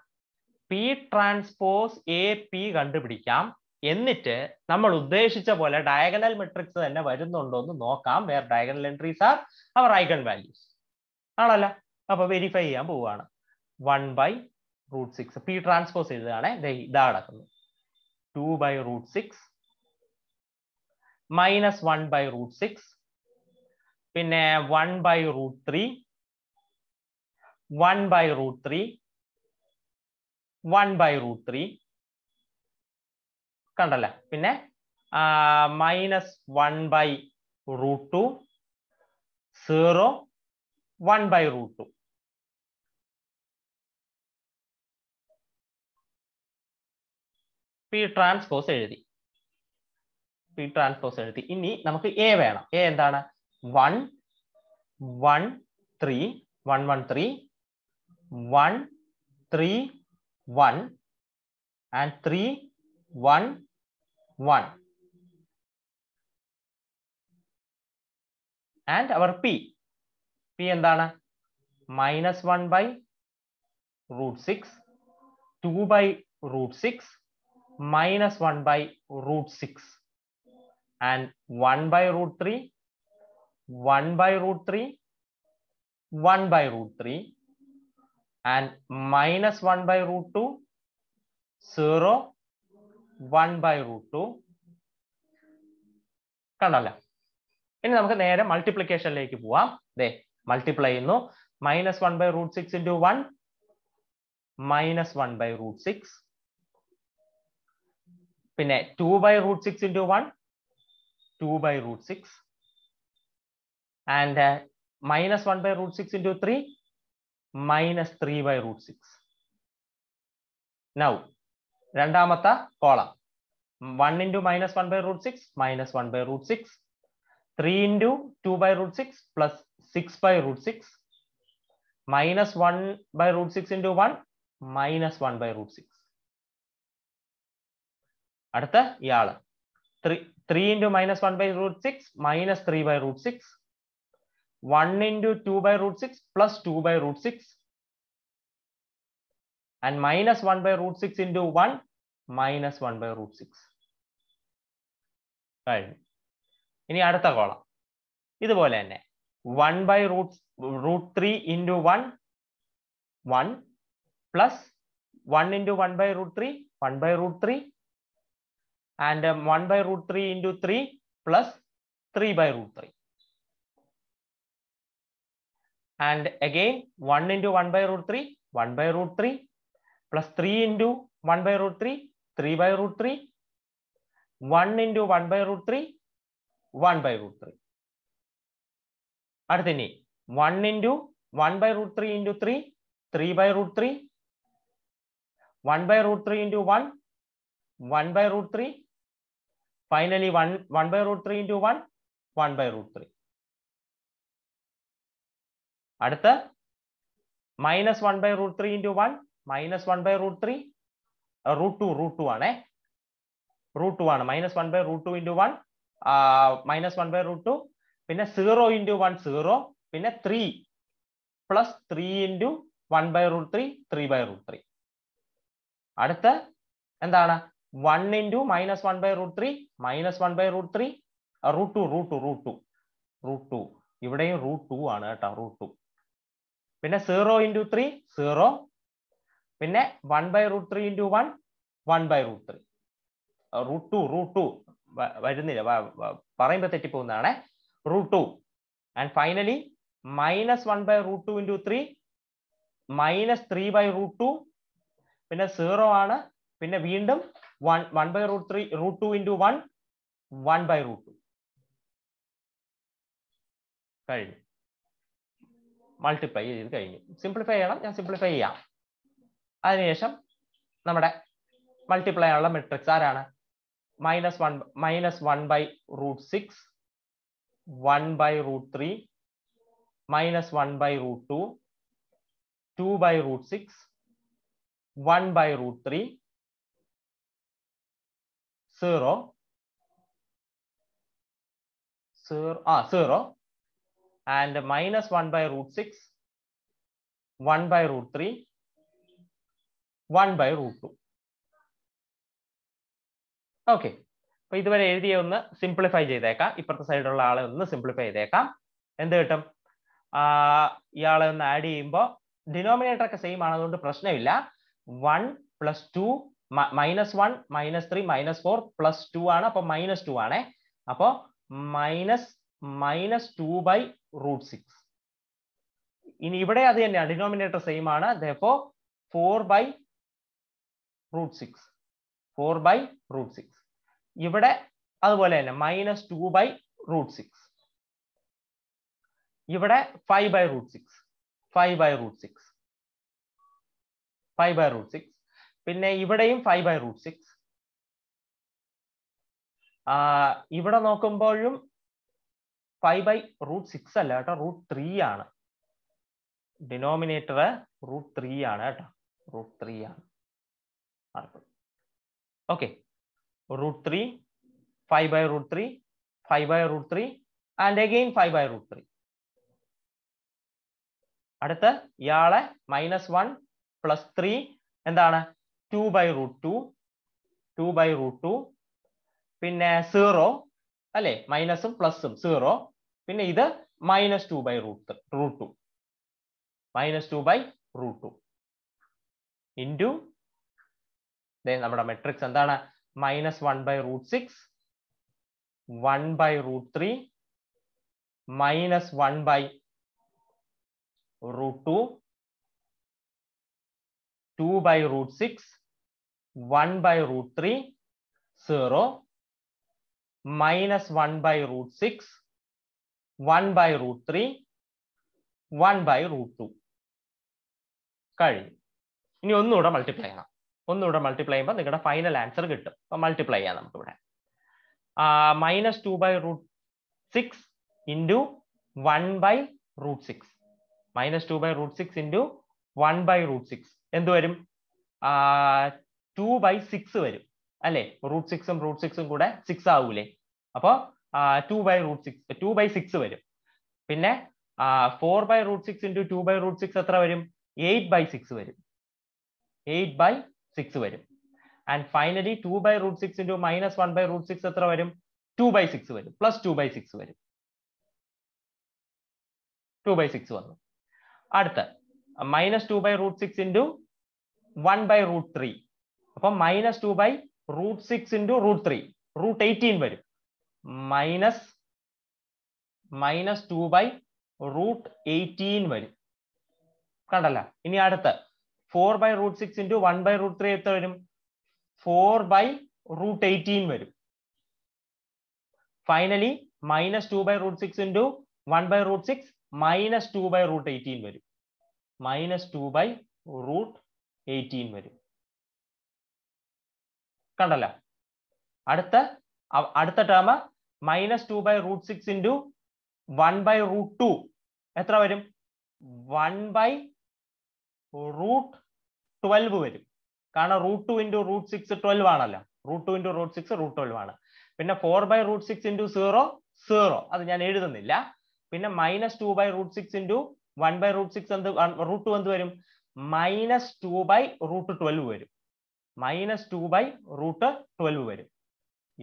Speaker 1: P transpose A P കണ്ടുപിടിക്കാം എന്നിട്ട് നമ്മൾ ഉദ്ദേശിച്ച പോലെ ഡയഗണൽ മെട്രിക്സ് തന്നെ വരുന്നുണ്ടോ എന്ന് നോക്കാം where diagonal entries are our eigen values ആണല്ല അപ്പൊ വെരിഫൈ ചെയ്യാൻ പോവുകയാണ് one by root six P transpose എഴുതുകയാണെ ഇതാ കിടക്കുന്നു two by root six minus one by root six പിന്നെ one by root three one by root three one by root three കണ്ടല്ല പിന്നെ minus one by root two zero 1 by root 2. P transpose എഴുതി P transpose എഴുതി ഇനി നമുക്ക് A വേണം A എന്താണ് one one three one one three one three one and three one one and our P P എന്താണ് minus one by root six two by root six minus one by root six and one by root three one by root three one by root three and minus one by root two zero one by root two കണ്ടല്ല ഇനി നമുക്ക് നേരെ മൾട്ടിപ്ലിക്കേഷനിലേക്ക് പോവാം ദേ multiply ചെയ്യുന്നു minus one by root six into one minus one by root six പിന്നെ two by root six into one two by root six and minus one by root six into three minus three by root six now രണ്ടാമത്തെ column one into minus one by root six minus one by root six three into two by root six plus 6 by root six minus 1 by root six into 1 minus 1 by root 6. അടുത്ത ഇയാള് three three into minus one by root six minus three by root six one into two by root six plus two by root six and minus one by root six into one minus one by root six കഴിഞ്ഞു ഇനി അടുത്ത column ഇതുപോലെ തന്നെ 1 by root, root 3 into 1, 1 plus 1 into 1 by root 3, 1 by root 3 and um, 1 by root 3 into 3 plus 3 by root 3. And again 1 into 1 by root 3, 1 by root 3 plus 3 into 1 by root 3, 3 by root 3, 1 into 1 by root 3, 1 by root 3. അടുത്തന്നെ one into one by root three into three three by root three one by root three into one one by root three finally one one by root three into one one by root three അടുത്ത minus one by root three into one minus one by root three root two root two ആണേ root two ആണ് minus one by root two into one minus one by root two പിന്നെ zero into one zero പിന്നെ three plus three into one by root three three by root three അടുത്ത് എന്താണ് one into minus one by root three minus one by root three root two root two root two root two ഇവിടെയും root two ആണ് കേട്ടോ root two പിന്നെ zero into three zero പിന്നെ one by root three into one one by root three root two root two വരുന്നില്ല പറയുമ്പോൾ തെറ്റിപ്പോകുന്നതാണേ root 2. And finally, minus 1 by root 2 into 3, minus 3 by root 2, പിന്നെ zero ആണ് പിന്നെ വീണ്ടും one one by root three root two into one one by root two കഴിഞ്ഞു multiply ചെയ്ത് കഴിഞ്ഞു simplify ചെയ്യണം ഞാൻ സിംപ്ലിഫൈ ചെയ്യാം അതിനുശേഷം നമ്മുടെ മൾട്ടിപ്ലൈ ആയുള്ള മെട്രിക്സ് ആരാണ് minus one minus one by root six 1 by root 3 minus 1 by root 2, 2 by root 6, 1 by root 3, 0, 0, ah, 0 and minus 1 by root 6, 1 by root 3, 1 by root 2. Okay, അപ്പൊ ഇതുവരെ എഴുതിയ ഒന്ന് സിംപ്ലിഫൈ ചെയ്തേക്കാം ഇപ്പുറത്തെ സൈഡിലുള്ള ആളെ ഒന്ന് സിംപ്ലിഫൈ ചെയ്തേക്കാം എന്ത് കിട്ടും ഇയാളെ ഒന്ന് ആഡ് ചെയ്യുമ്പോൾ ഡിനോമിനേറ്റർ ഒക്കെ സെയിം ആണ് അതുകൊണ്ട് പ്രശ്നമില്ല one plus two minus one minus three minus four plus two ആണ് അപ്പൊ മൈനസ് ടു ആണേ അപ്പോ minus minus two by root six ഇനി ഇവിടെ അത് തന്നെയാണ് ഡിനോമിനേറ്റർ സെയിം ആണ് four by root six four by root six ഇവിടെ അതുപോലെ തന്നെ minus two by root six ഇവിടെ five by root six five by root six five by root six പിന്നെ ഇവിടെയും ഫൈവ് ബൈ റൂട്ട് സിക്സ് ഇവിടെ നോക്കുമ്പോഴും five by root six അല്ല കേട്ടോ റൂട്ട് ത്രീ ആണ് ഡിനോമിനേറ്റർ റൂട്ട് ത്രീ ആണ് കേട്ടോ റൂട്ട് ത്രീ ആണ് okay root 3, 5 by root 3, 5 by root 3 and again 5 by root 3. അടുത്ത ഇയാളെ മൈനസ് വൺ പ്ലസ് ത്രീ എന്താണ് two by root two two by root two പിന്നെ സീറോ അല്ലേ മൈനസും പ്ലസും സീറോ പിന്നെ ഇത് minus two by root root two minus two by root two into നമ്മുടെ മെട്രിക്സ് എന്താണ് minus 1 by root 6, 1 by root 3, minus 1 by root 2, 2 by root 6, 1 by root 3, 0, minus 1 by root 6, 1 by root 3, 1 by root 2. കഴിയും ഇനി ഒന്നുകൂടെ multiply. Na. ഒന്നുകൂടെ multiply ചെയ്യുമ്പോൾ നിങ്ങളുടെ final answer കിട്ടും അപ്പൊ മൾട്ടിപ്ലൈ ചെയ്യാം നമുക്കിവിടെ minus two by root six into one by root six minus two by root six into one by root six എന്ത് വരും ടു ബൈ സിക്സ് വരും അല്ലേ റൂട്ട് സിക്സും റൂട്ട് സിക്സും കൂടെ സിക്സ് ആവൂലേ അപ്പോൾ two by root six two by six വരും പിന്നെ four by root six into two by root six എത്ര വരും എയ്റ്റ് ബൈ സിക്സ് വരും എയ്റ്റ് ബൈ സിക്സ് വരും and finally two by root six into minus one by root six എത്ര വരും two by six വരും plus two by six വരും two by six വന്നു അടുത്ത minus two by root six into one by root three അപ്പം minus two by root six into root three root eighteen വരും minus minus two by root eighteen വരും കണ്ടല്ല ഇനി അടുത്ത four by root six into one by root three എത്ര വരും four by root eighteen വരും finally minus two by root six into one by root six minus two by root eighteen വരും minus two by root eighteen വരും കണ്ടല്ല അടുത്ത അടുത്ത term minus two by root six into one by root two എത്ര വരും one by root twelve വരും കാരണം root two into root six twelve ആണല്ലോ root two into root six root twelve ആണ് പിന്നെ four by root six into zero zero അത് ഞാൻ എഴുതുന്നില്ല പിന്നെ minus two by root six into one by root six എന്ത് റൂട്ട് ടു എന്ത് വരും minus two by root twelve വരും minus two by root twelve വരും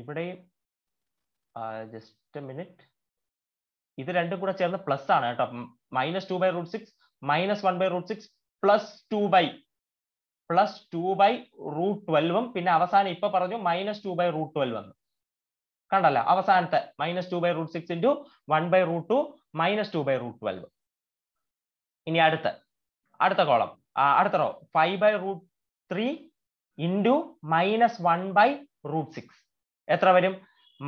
Speaker 1: ഇവിടെ ജസ്റ്റ് മിനിറ്റ് ഇത് രണ്ടും കൂടെ ചേർന്ന് പ്ലസ് ആണ് കേട്ടോ minus two by root six minus one by root six plus two by plus two by root ട്വൽവും പിന്നെ അവസാനം ഇപ്പൊ പറഞ്ഞു minus two by root twelve എന്ന് കണ്ടല്ലോ അവസാനത്തെ minus two by root six into one by root two minus two by root twelve ഇനി അടുത്ത അടുത്ത കോളം അടുത്ത row five by root three into minus one by root six എത്ര വരും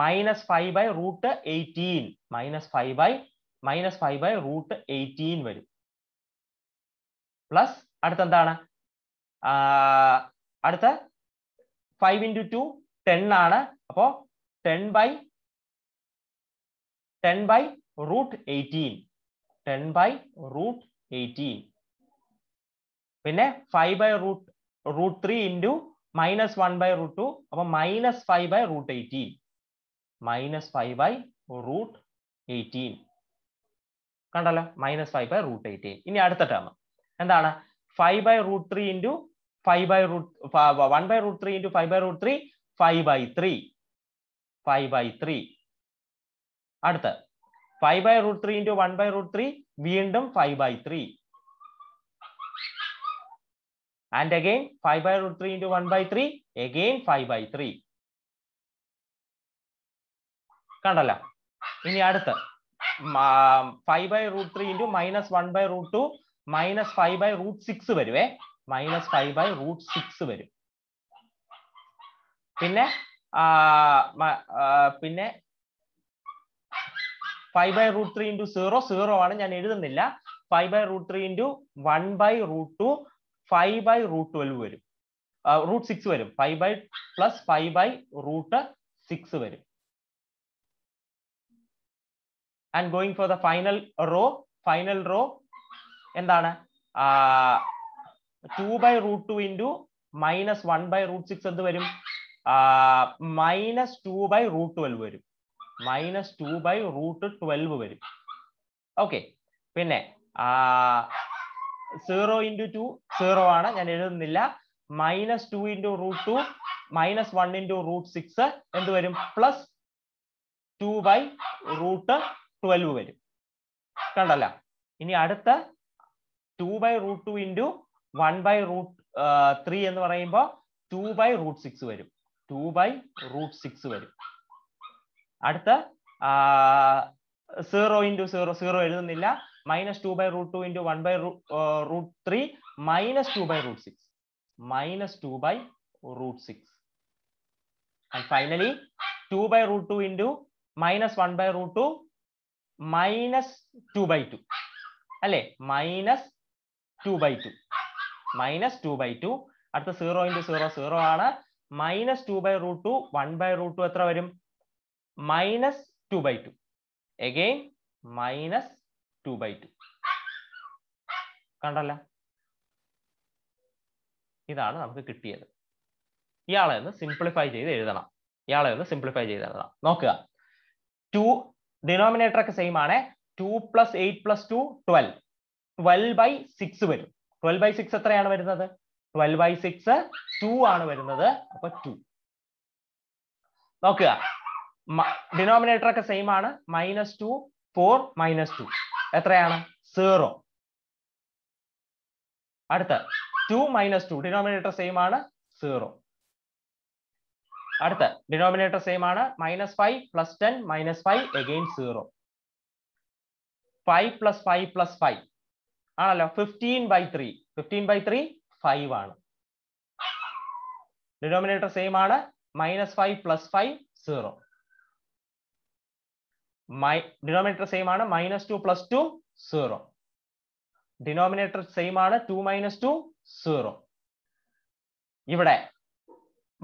Speaker 1: minus five by root eighteen minus five by minus five by root eighteen വരും plus അടുത്തെന്താണ് അടുത്ത five into two ten ആണ് അപ്പോൾ ten by ten by root eighteen ten by root eighteen പിന്നെ five by root root three into minus one by root two അപ്പം minus five by root eighteen minus five by root eighteen കണ്ടല്ലോ minus five by root eighteen ഇനി അടുത്ത term എന്താണ് five by root three into five by root one by root three into five by root three five by three five by three അടുത്ത് five by root three into one by root three വീണ്ടും five by three and again five by root three into one by three again five by three കണ്ടല്ലോ ഇനി അടുത്ത് five by root three into minus one by root two minus five by root six വരുവേ minus five by root six വരും പിന്നെ പിന്നെ five by root three into zero zero ആണ് ഞാൻ എഴുതുന്നില്ല five by root three into one by root two five by root twelve വരും root six വരും five by plus five by root six വരും and going for the final row final row എന്താണ് two by root two into minus one by root six എന്ത് വരും minus two by root twelve വരും minus two by root twelve വരും okay പിന്നെ zero into two zero ആണ് ഞാൻ എഴുതുന്നില്ല minus two into root two minus one into root six എന്ത് വരും plus two by root twelve വരും കണ്ടല്ല ഇനി അടുത്ത two by root two into one by root three എന്ന് പറയുമ്പോൾ ടു ബൈ റൂട്ട് സിക്സ് വരും ടു ബൈ റൂട്ട് സിക്സ് വരും അടുത്ത സീറോ ഇൻറ്റു സീറോ സീറോ എഴുതുന്നില്ല minus two by root two into one by root three minus two by root six minus two by root six and finally two by root two into minus one by root two minus two by two അല്ലേ minus two by two minus two by two അടുത്ത zero into zero zero ആണ് minus two by root two one by root two എത്ര വരും minus two by two again minus two by two കണ്ടല്ല ഇതാണ് നമുക്ക് കിട്ടിയത് ഇയാളെ ഒന്ന് സിംപ്ലിഫൈ ചെയ്ത് എഴുതണം ഇയാളെ ഒന്ന് സിംപ്ലിഫൈ ചെയ്ത് എഴുതണം നോക്കുക ടു ഡിനോമിനേറ്റർ ഒക്കെ സെയിം ആണ് two plus eight plus two twelve twelve by six വരും ട്വൽവ് ബൈ സിക്സ് എത്രയാണ് വരുന്നത് ട്വൽവ് ബൈ സിക്സ് ടു ആണ് വരുന്നത് അപ്പൊ ടു നോക്കുക ഡിനോമിനേറ്റർ ഒക്കെ സെയിം ആണ് minus two four minus two എത്രയാണ് സീറോ അടുത്ത two minus two denominator same ആണ് സീറോ അടുത്ത ഡിനോമിനേറ്റർ സെയിം ആണ് minus five plus ten minus five again zero five plus five plus five ആണല്ലോ fifteen by three fifteen by three five ആണ് denominator same ആണ് minus five plus five zero denominator same ആണ് minus two plus two zero denominator same ആണ് two minus two zero ഇവിടെ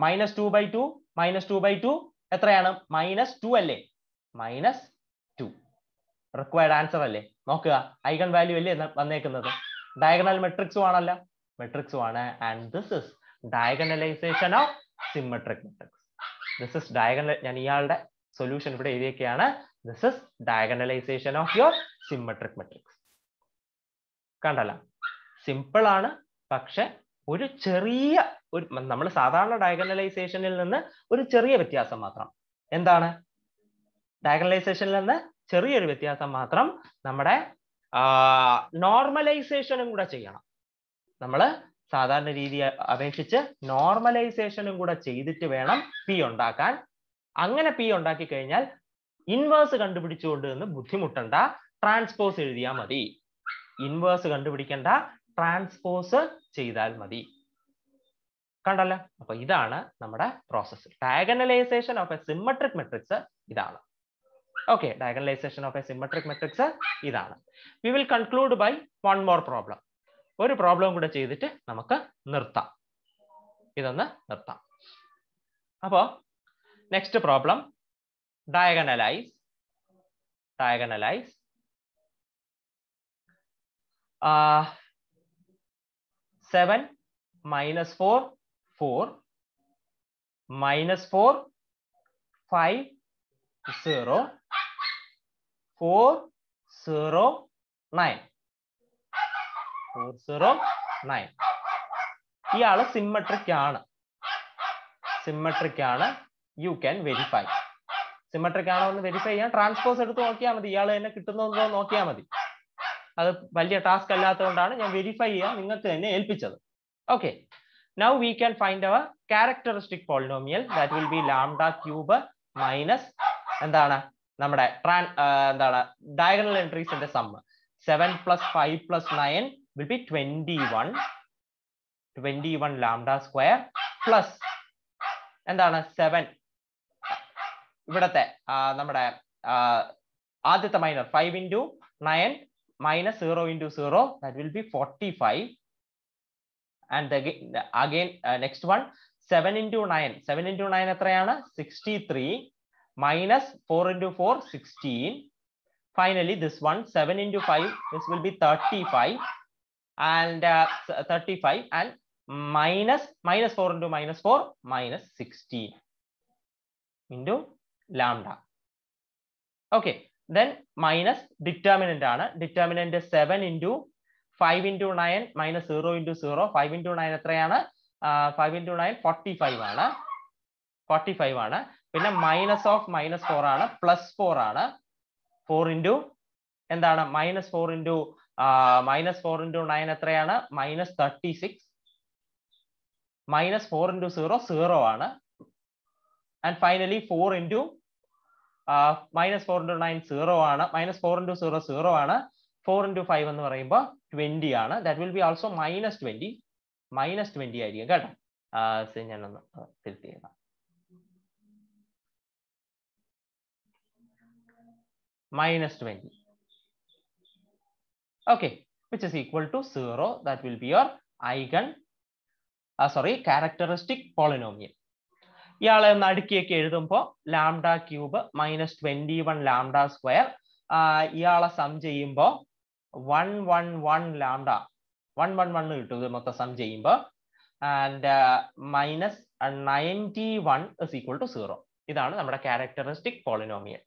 Speaker 1: minus two by two minus two by two എത്രയാണ് minus two അല്ലേ minus required answer അല്ലേ നോക്കുക eigen value അല്ലേ വന്നേക്കുന്നത് diagonal മെട്രിക്സും ആണല്ലോ മെട്രിക്സും ആണ് and this is diagonalization of symmetric matrix this is diagonal ഞാൻ ഇയാളുടെ സൊല്യൂഷൻ ഇവിടെ എഴുതിയൊക്കെയാണ് this is diagonalization of your symmetric matrix കണ്ടല്ല സിമ്പിൾ ആണ് പക്ഷെ ഒരു ചെറിയ ഒരു നമ്മൾ സാധാരണ ഡയഗണലൈസേഷനിൽ നിന്ന് ഒരു ചെറിയ വ്യത്യാസം മാത്രം എന്താണ് ഡയഗണലൈസേഷനിൽ നിന്ന് ചെറിയൊരു വ്യത്യാസം മാത്രം നമ്മുടെ നോർമലൈസേഷനും കൂടെ ചെയ്യണം നമ്മൾ സാധാരണ രീതി അപേക്ഷിച്ച് നോർമലൈസേഷനും കൂടെ ചെയ്തിട്ട് വേണം പി ഉണ്ടാക്കാൻ അങ്ങനെ പി ഉണ്ടാക്കി കഴിഞ്ഞാൽ ഇൻവേഴ്സ് കണ്ടുപിടിച്ചുകൊണ്ട് നിന്ന് ബുദ്ധിമുട്ടണ്ട ട്രാൻസ്പോസ് എഴുതിയാൽ മതി ഇൻവേഴ്സ് കണ്ടുപിടിക്കണ്ട ട്രാൻസ്പോസ് ചെയ്താൽ മതി കണ്ടല്ലോ അപ്പൊ ഇതാണ് നമ്മുടെ process diagonalization of a symmetric matrix ഇതാണ് okay diagonalization of a symmetric matrix ഇതാണ് we will conclude by one more problem ഒരു പ്രോബ്ലം കൂടെ ചെയ്തിട്ട് നമുക്ക് നിർത്താം ഇതൊന്ന് നിർത്താം അപ്പോൾ next problem diagonalize diagonalize seven minus four four minus four five 0 4 0 9 zero nine ഈ ആള് സിമ്മട്രിക് ആണ് സിമ്മട്രിക് ആണ് യു ക്യാൻ വെരിഫൈ സിമ്മട്രിക് ആണോ എന്ന് വെരിഫൈ ചെയ്യാൻ ട്രാൻസ്പോസ് എടുത്ത് നോക്കിയാൽ മതി ഇയാൾ തന്നെ കിട്ടുന്നുണ്ടോ നോക്കിയാൽ മതി അത് വലിയ ടാസ്ക് അല്ലാത്തതുകൊണ്ടാണ് ഞാൻ വെരിഫൈ ചെയ്യാൻ നിങ്ങൾക്ക് തന്നെ ഏൽപ്പിച്ചത് okay now we can find our characteristic polynomial that will be lambda cube minus എന്താണ് നമ്മുടെ ട്രാൻ എന്താണ് ഡയഗണൽ എൻട്രീസിന്റെ sum seven plus five plus nine will be twenty one twenty one lambda square plus എന്താണ് സെവൻ ഇവിടത്തെ നമ്മുടെ ആദ്യത്തെ minor five into nine minus zero into zero that will be forty five and again next one seven into nine seven into nine എത്രയാണ് sixty three minus 4 into 4, 16. Finally, this one, 7 into 5, this will be 35 and uh, uh 35 and minus minus 4 into minus 4, minus 16 into lambda. Okay, then minus determinant. Anna Determinant is 7 into 5 into 9 minus 0 into 0. 5 into 9 എത്രയാണ് five into nine forty five ആണ് forty പിന്നെ minus of minus four ആണ് plus four ആണ് four into എന്താണ് minus four into minus four into nine എത്രയാണ് minus thirty six minus four into zero zero ആണ് and finally four into minus four into nine zero ആണ് minus four into zero zero ആണ് four into five എന്ന് പറയുമ്പോൾ twenty ആണ് that will be also minus twenty minus twenty ആയിരിക്കും കേട്ടോ ഞാനൊന്ന് തിരുത്തി ചെയ്യണം minus 20. Okay, which is equal to 0. That will be your eigen, uh, sorry, characteristic polynomial. ഇയാളെ ഒന്ന് അടുക്കിയൊക്കെ എഴുതുമ്പോൾ lambda cube minus twenty one lambda square ഇയാളെ സം ചെയ്യുമ്പോൾ one one one lambda one one one കിട്ടും ഇത് മൊത്തം സം ചെയ്യുമ്പോൾ and minus ninety one is equal to zero ഇതാണ് നമ്മുടെ ക്യാരക്ടറിസ്റ്റിക് പോളിനോമിയൽ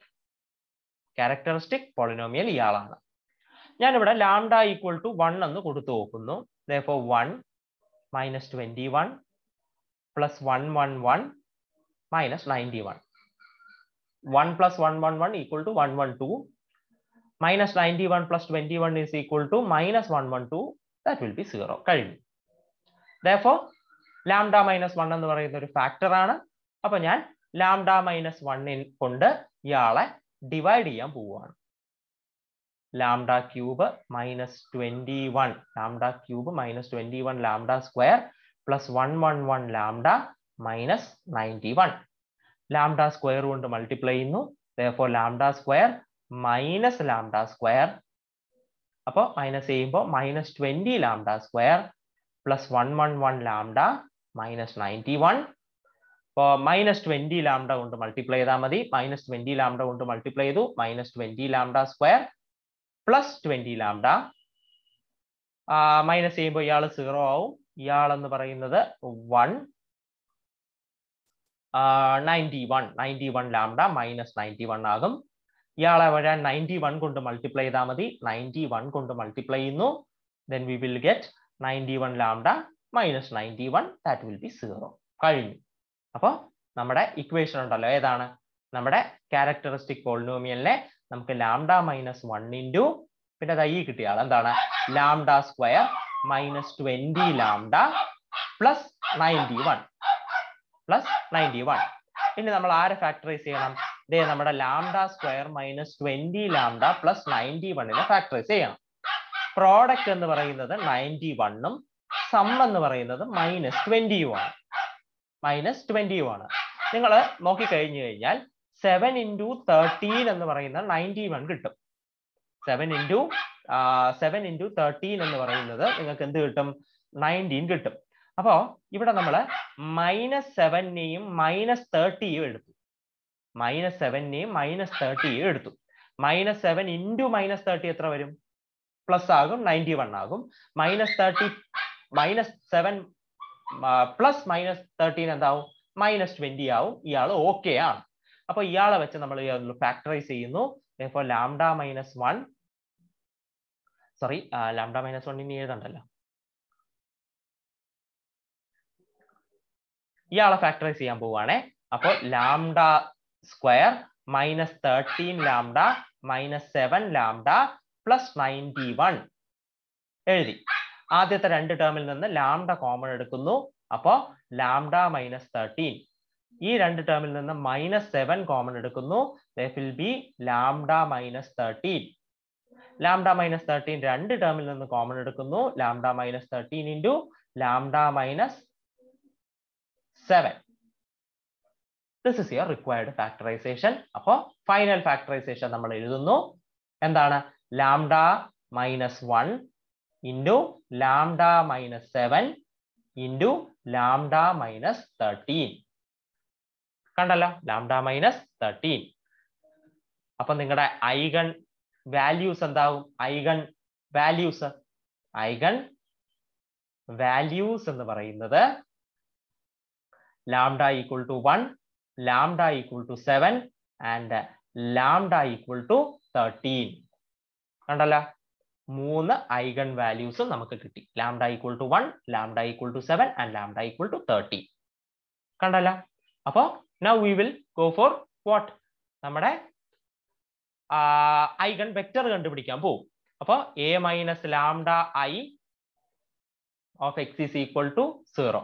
Speaker 1: ക്യാരക്ടറിസ്റ്റിക് പോളിനോമിയൽ ഇയാളാണ് ഞാനിവിടെ ലാംഡ ഈക്വൽ ടു വൺ എന്ന് കൊടുത്തു നോക്കുന്നു ദോ one minus twenty one plus one one one minus ninety one one plus one one one equal to one one two minus ninety one plus twenty one is equal to minus one one two that will be zero കഴിഞ്ഞു ദോ lambda minus one എന്ന് പറയുന്ന ഒരു ഫാക്ടറാണ് അപ്പൊ ഞാൻ lambda minus വണ്ണിൽ കൊണ്ട് ഇയാളെ ഡിവൈഡ് ചെയ്യാൻ പോവുകയാണ് lambda cube minus twenty one lambda cube minus twenty one lambda square plus one one one lambda minus ninety one lambda square കൊണ്ട് മൾട്ടിപ്ലൈ ചെയ്യുന്നു for lambda square minus lambda square അപ്പോൾ minus ചെയ്യുമ്പോൾ minus twenty lambda square plus one one one lambda minus ninety one അപ്പോൾ minus twenty lambda കൊണ്ട് multiply ചെയ്താൽ മതി minus twenty lambda കൊണ്ട് multiply ചെയ്തു minus twenty lambda square plus twenty lambda minus ചെയ്യുമ്പോൾ ഇയാൾ സീറോ ആവും ഇയാളെന്ന് പറയുന്നത് one ninety one ninety one lambda minus ninety one ആകും ഇയാളെ വരാൻ നയൻറ്റി വൺ കൊണ്ട് മൾട്ടിപ്ലൈ ചെയ്താൽ മതി നയൻറ്റി വൺ കൊണ്ട് മൾട്ടിപ്ലൈ ചെയ്യുന്നു then we will get ninety one lambda minus ninety one that will be zero കഴിഞ്ഞു അപ്പോൾ നമ്മുടെ ഇക്വേഷൻ ഉണ്ടല്ലോ ഏതാണ് നമ്മുടെ ക്യാരക്ടറിസ്റ്റിക് പോളിനോമിയലിനെ നമുക്ക് ലാംഡ മൈനസ് വൺ ഇൻറ്റു പിന്നെ അത് ഈ കിട്ടിയ എന്താണ് lambda square minus twenty lambda plus ninety one plus ninety one ഇനി നമ്മൾ ആരെ ഫാക്ടറൈസ് ചെയ്യണം ഇതേ നമ്മുടെ lambda square minus twenty lambda plus ninety വണ്ണിനെ ഫാക്ടറൈസ് ചെയ്യണം പ്രോഡക്റ്റ് എന്ന് പറയുന്നത് നയൻറ്റി വണ്ണും സം എന്ന് പറയുന്നത് മൈനസ് ട്വന്റി ആണ് മൈനസ് ആണ് നിങ്ങൾ നോക്കിക്കഴിഞ്ഞു കഴിഞ്ഞാൽ സെവൻ ഇൻറ്റു തേർട്ടീൻ എന്ന് പറയുന്ന നയൻറ്റി വൺ കിട്ടും seven into seven into thirteen എന്ന് പറയുന്നത് നിങ്ങൾക്ക് എന്ത് കിട്ടും നയൻറ്റീൻ കിട്ടും അപ്പോൾ ഇവിടെ നമ്മൾ മൈനസ് സെവനെയും മൈനസ് തേർട്ടിയും എടുത്തു മൈനസ് സെവനെയും മൈനസ് തേർട്ടിയും എടുത്തു minus seven into minus thirty എത്ര വരും പ്ലസ് ആകും നയൻറ്റി വൺ ആകും minus thirty minus seven plus minus thirteen എന്താവും മൈനസ് ട്വന്റി ആവും ഇയാൾ ഓക്കെ ആണ് അപ്പൊ ഇയാളെ വെച്ച് നമ്മൾ ഫാക്ടറൈസ് ചെയ്യുന്നു lambda minus one sorry lambda minus one ഇനി എഴുതണ്ടല്ലോ ഇയാളെ ഫാക്ടറൈസ് ചെയ്യാൻ പോവുകയാണേ അപ്പോൾ lambda square minus thirteen lambda minus seven lambda plus ninety one എഴുതി ആദ്യത്തെ രണ്ട് ടേമിൽ നിന്ന് ലാംഡ കോമൺ എടുക്കുന്നു അപ്പോ ലാംഡ മൈനസ് തേർട്ടീൻ ഈ രണ്ട് ടേമിൽ നിന്ന് മൈനസ് സെവൻ കോമൺ എടുക്കുന്നു will be lambda minus thirteen lambda minus thirteen രണ്ട് ടേമിൽ നിന്ന് കോമൺ എടുക്കുന്നു lambda minus thirteen into lambda minus seven this is your required factorisation അപ്പോൾ ഫൈനൽ ഫാക്ടറൈസേഷൻ നമ്മൾ എഴുതുന്നു എന്താണ് lambda minus one into lambda minus seven into lambda minus thirteen കണ്ടല്ലോ lambda minus thirteen അപ്പൊ നിങ്ങളുടെ ഐഗൺ വാല്യൂസ് എന്താവും eigenvalues eigenvalues എന്ന് പറയുന്നത് lambda equal to one lambda equal to seven and lambda equal to thirteen കണ്ടല്ലോ മൂന്ന് eigenvalues നമുക്ക് കിട്ടി lambda equal to one lambda equal to seven and lambda equal to thirty കണ്ടല്ലോ അപ്പോ now we will go for what നമ്മുടെ eigen vector കണ്ടുപിടിക്കാൻ പോകും അപ്പോൾ A minus lambda I of X is equal to zero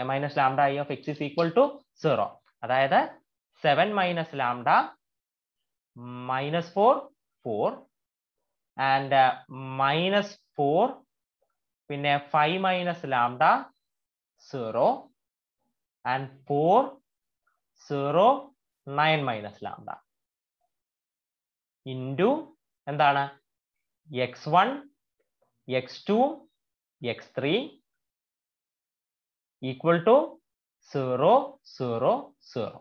Speaker 1: A minus lambda I of X is equal to zero അതായത് seven minus lambda minus four four and minus four പിന്നെ five minus lambda zero and four zero nine minus lambda into എന്താണ് X one X two X three equal to zero zero zero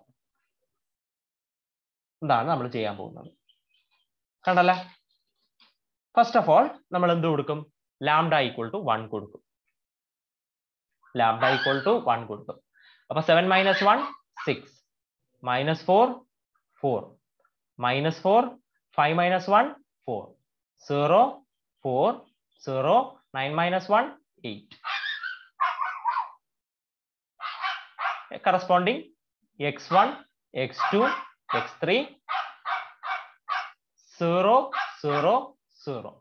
Speaker 1: ഇതാണ് നമ്മൾ ചെയ്യാൻ പോകുന്നത് കണ്ടല്ലേ first of all നമ്മൾ എന്ത് കൊടുക്കും ലാംഡ ഈക്വൽ ടു വൺ കൊടുക്കും ലാംഡ ഈക്വൽ ടു വൺ കൊടുക്കും അപ്പൊ seven minus one six minus four four minus four five minus one four zero four zero nine minus one eight corresponding X one X two X three zero zero zero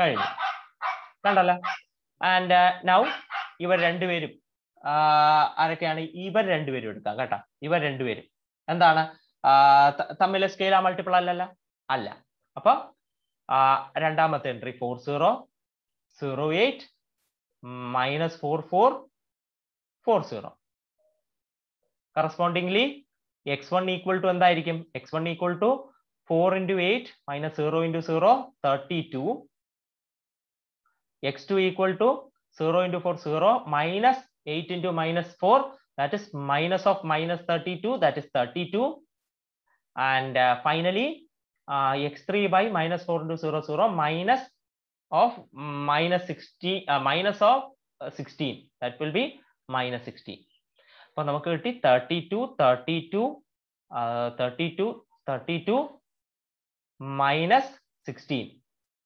Speaker 1: കഴിഞ്ഞു കണ്ടല്ല and now uh, ഇവർ രണ്ടുപേരും ആരൊക്കെയാണ് ഇവർ രണ്ടുപേരും എടുക്കാം കേട്ടോ ഇവർ രണ്ടുപേരും എന്താണ് തമ്മിലെ സ്കെയിലാ മൾട്ടിപ്പിൾ അല്ലല്ല അല്ല അപ്പൊ രണ്ടാമത്തെ entry four zero zero eight minus four four four zero correspondingly X one equal to എന്തായിരിക്കും X one equal to 4 into 8 minus 0 into 0, 32. x2 equal to 0 into 4, 0 minus 8 into minus 4, that is minus of minus 32, that is 32. And uh, finally, uh, x3 by minus 4 into 0, 0 minus of minus 60, uh, minus of uh, 16, that will be minus 16. So, നമുക്ക് കിട്ടി thirty two thirty minus sixteen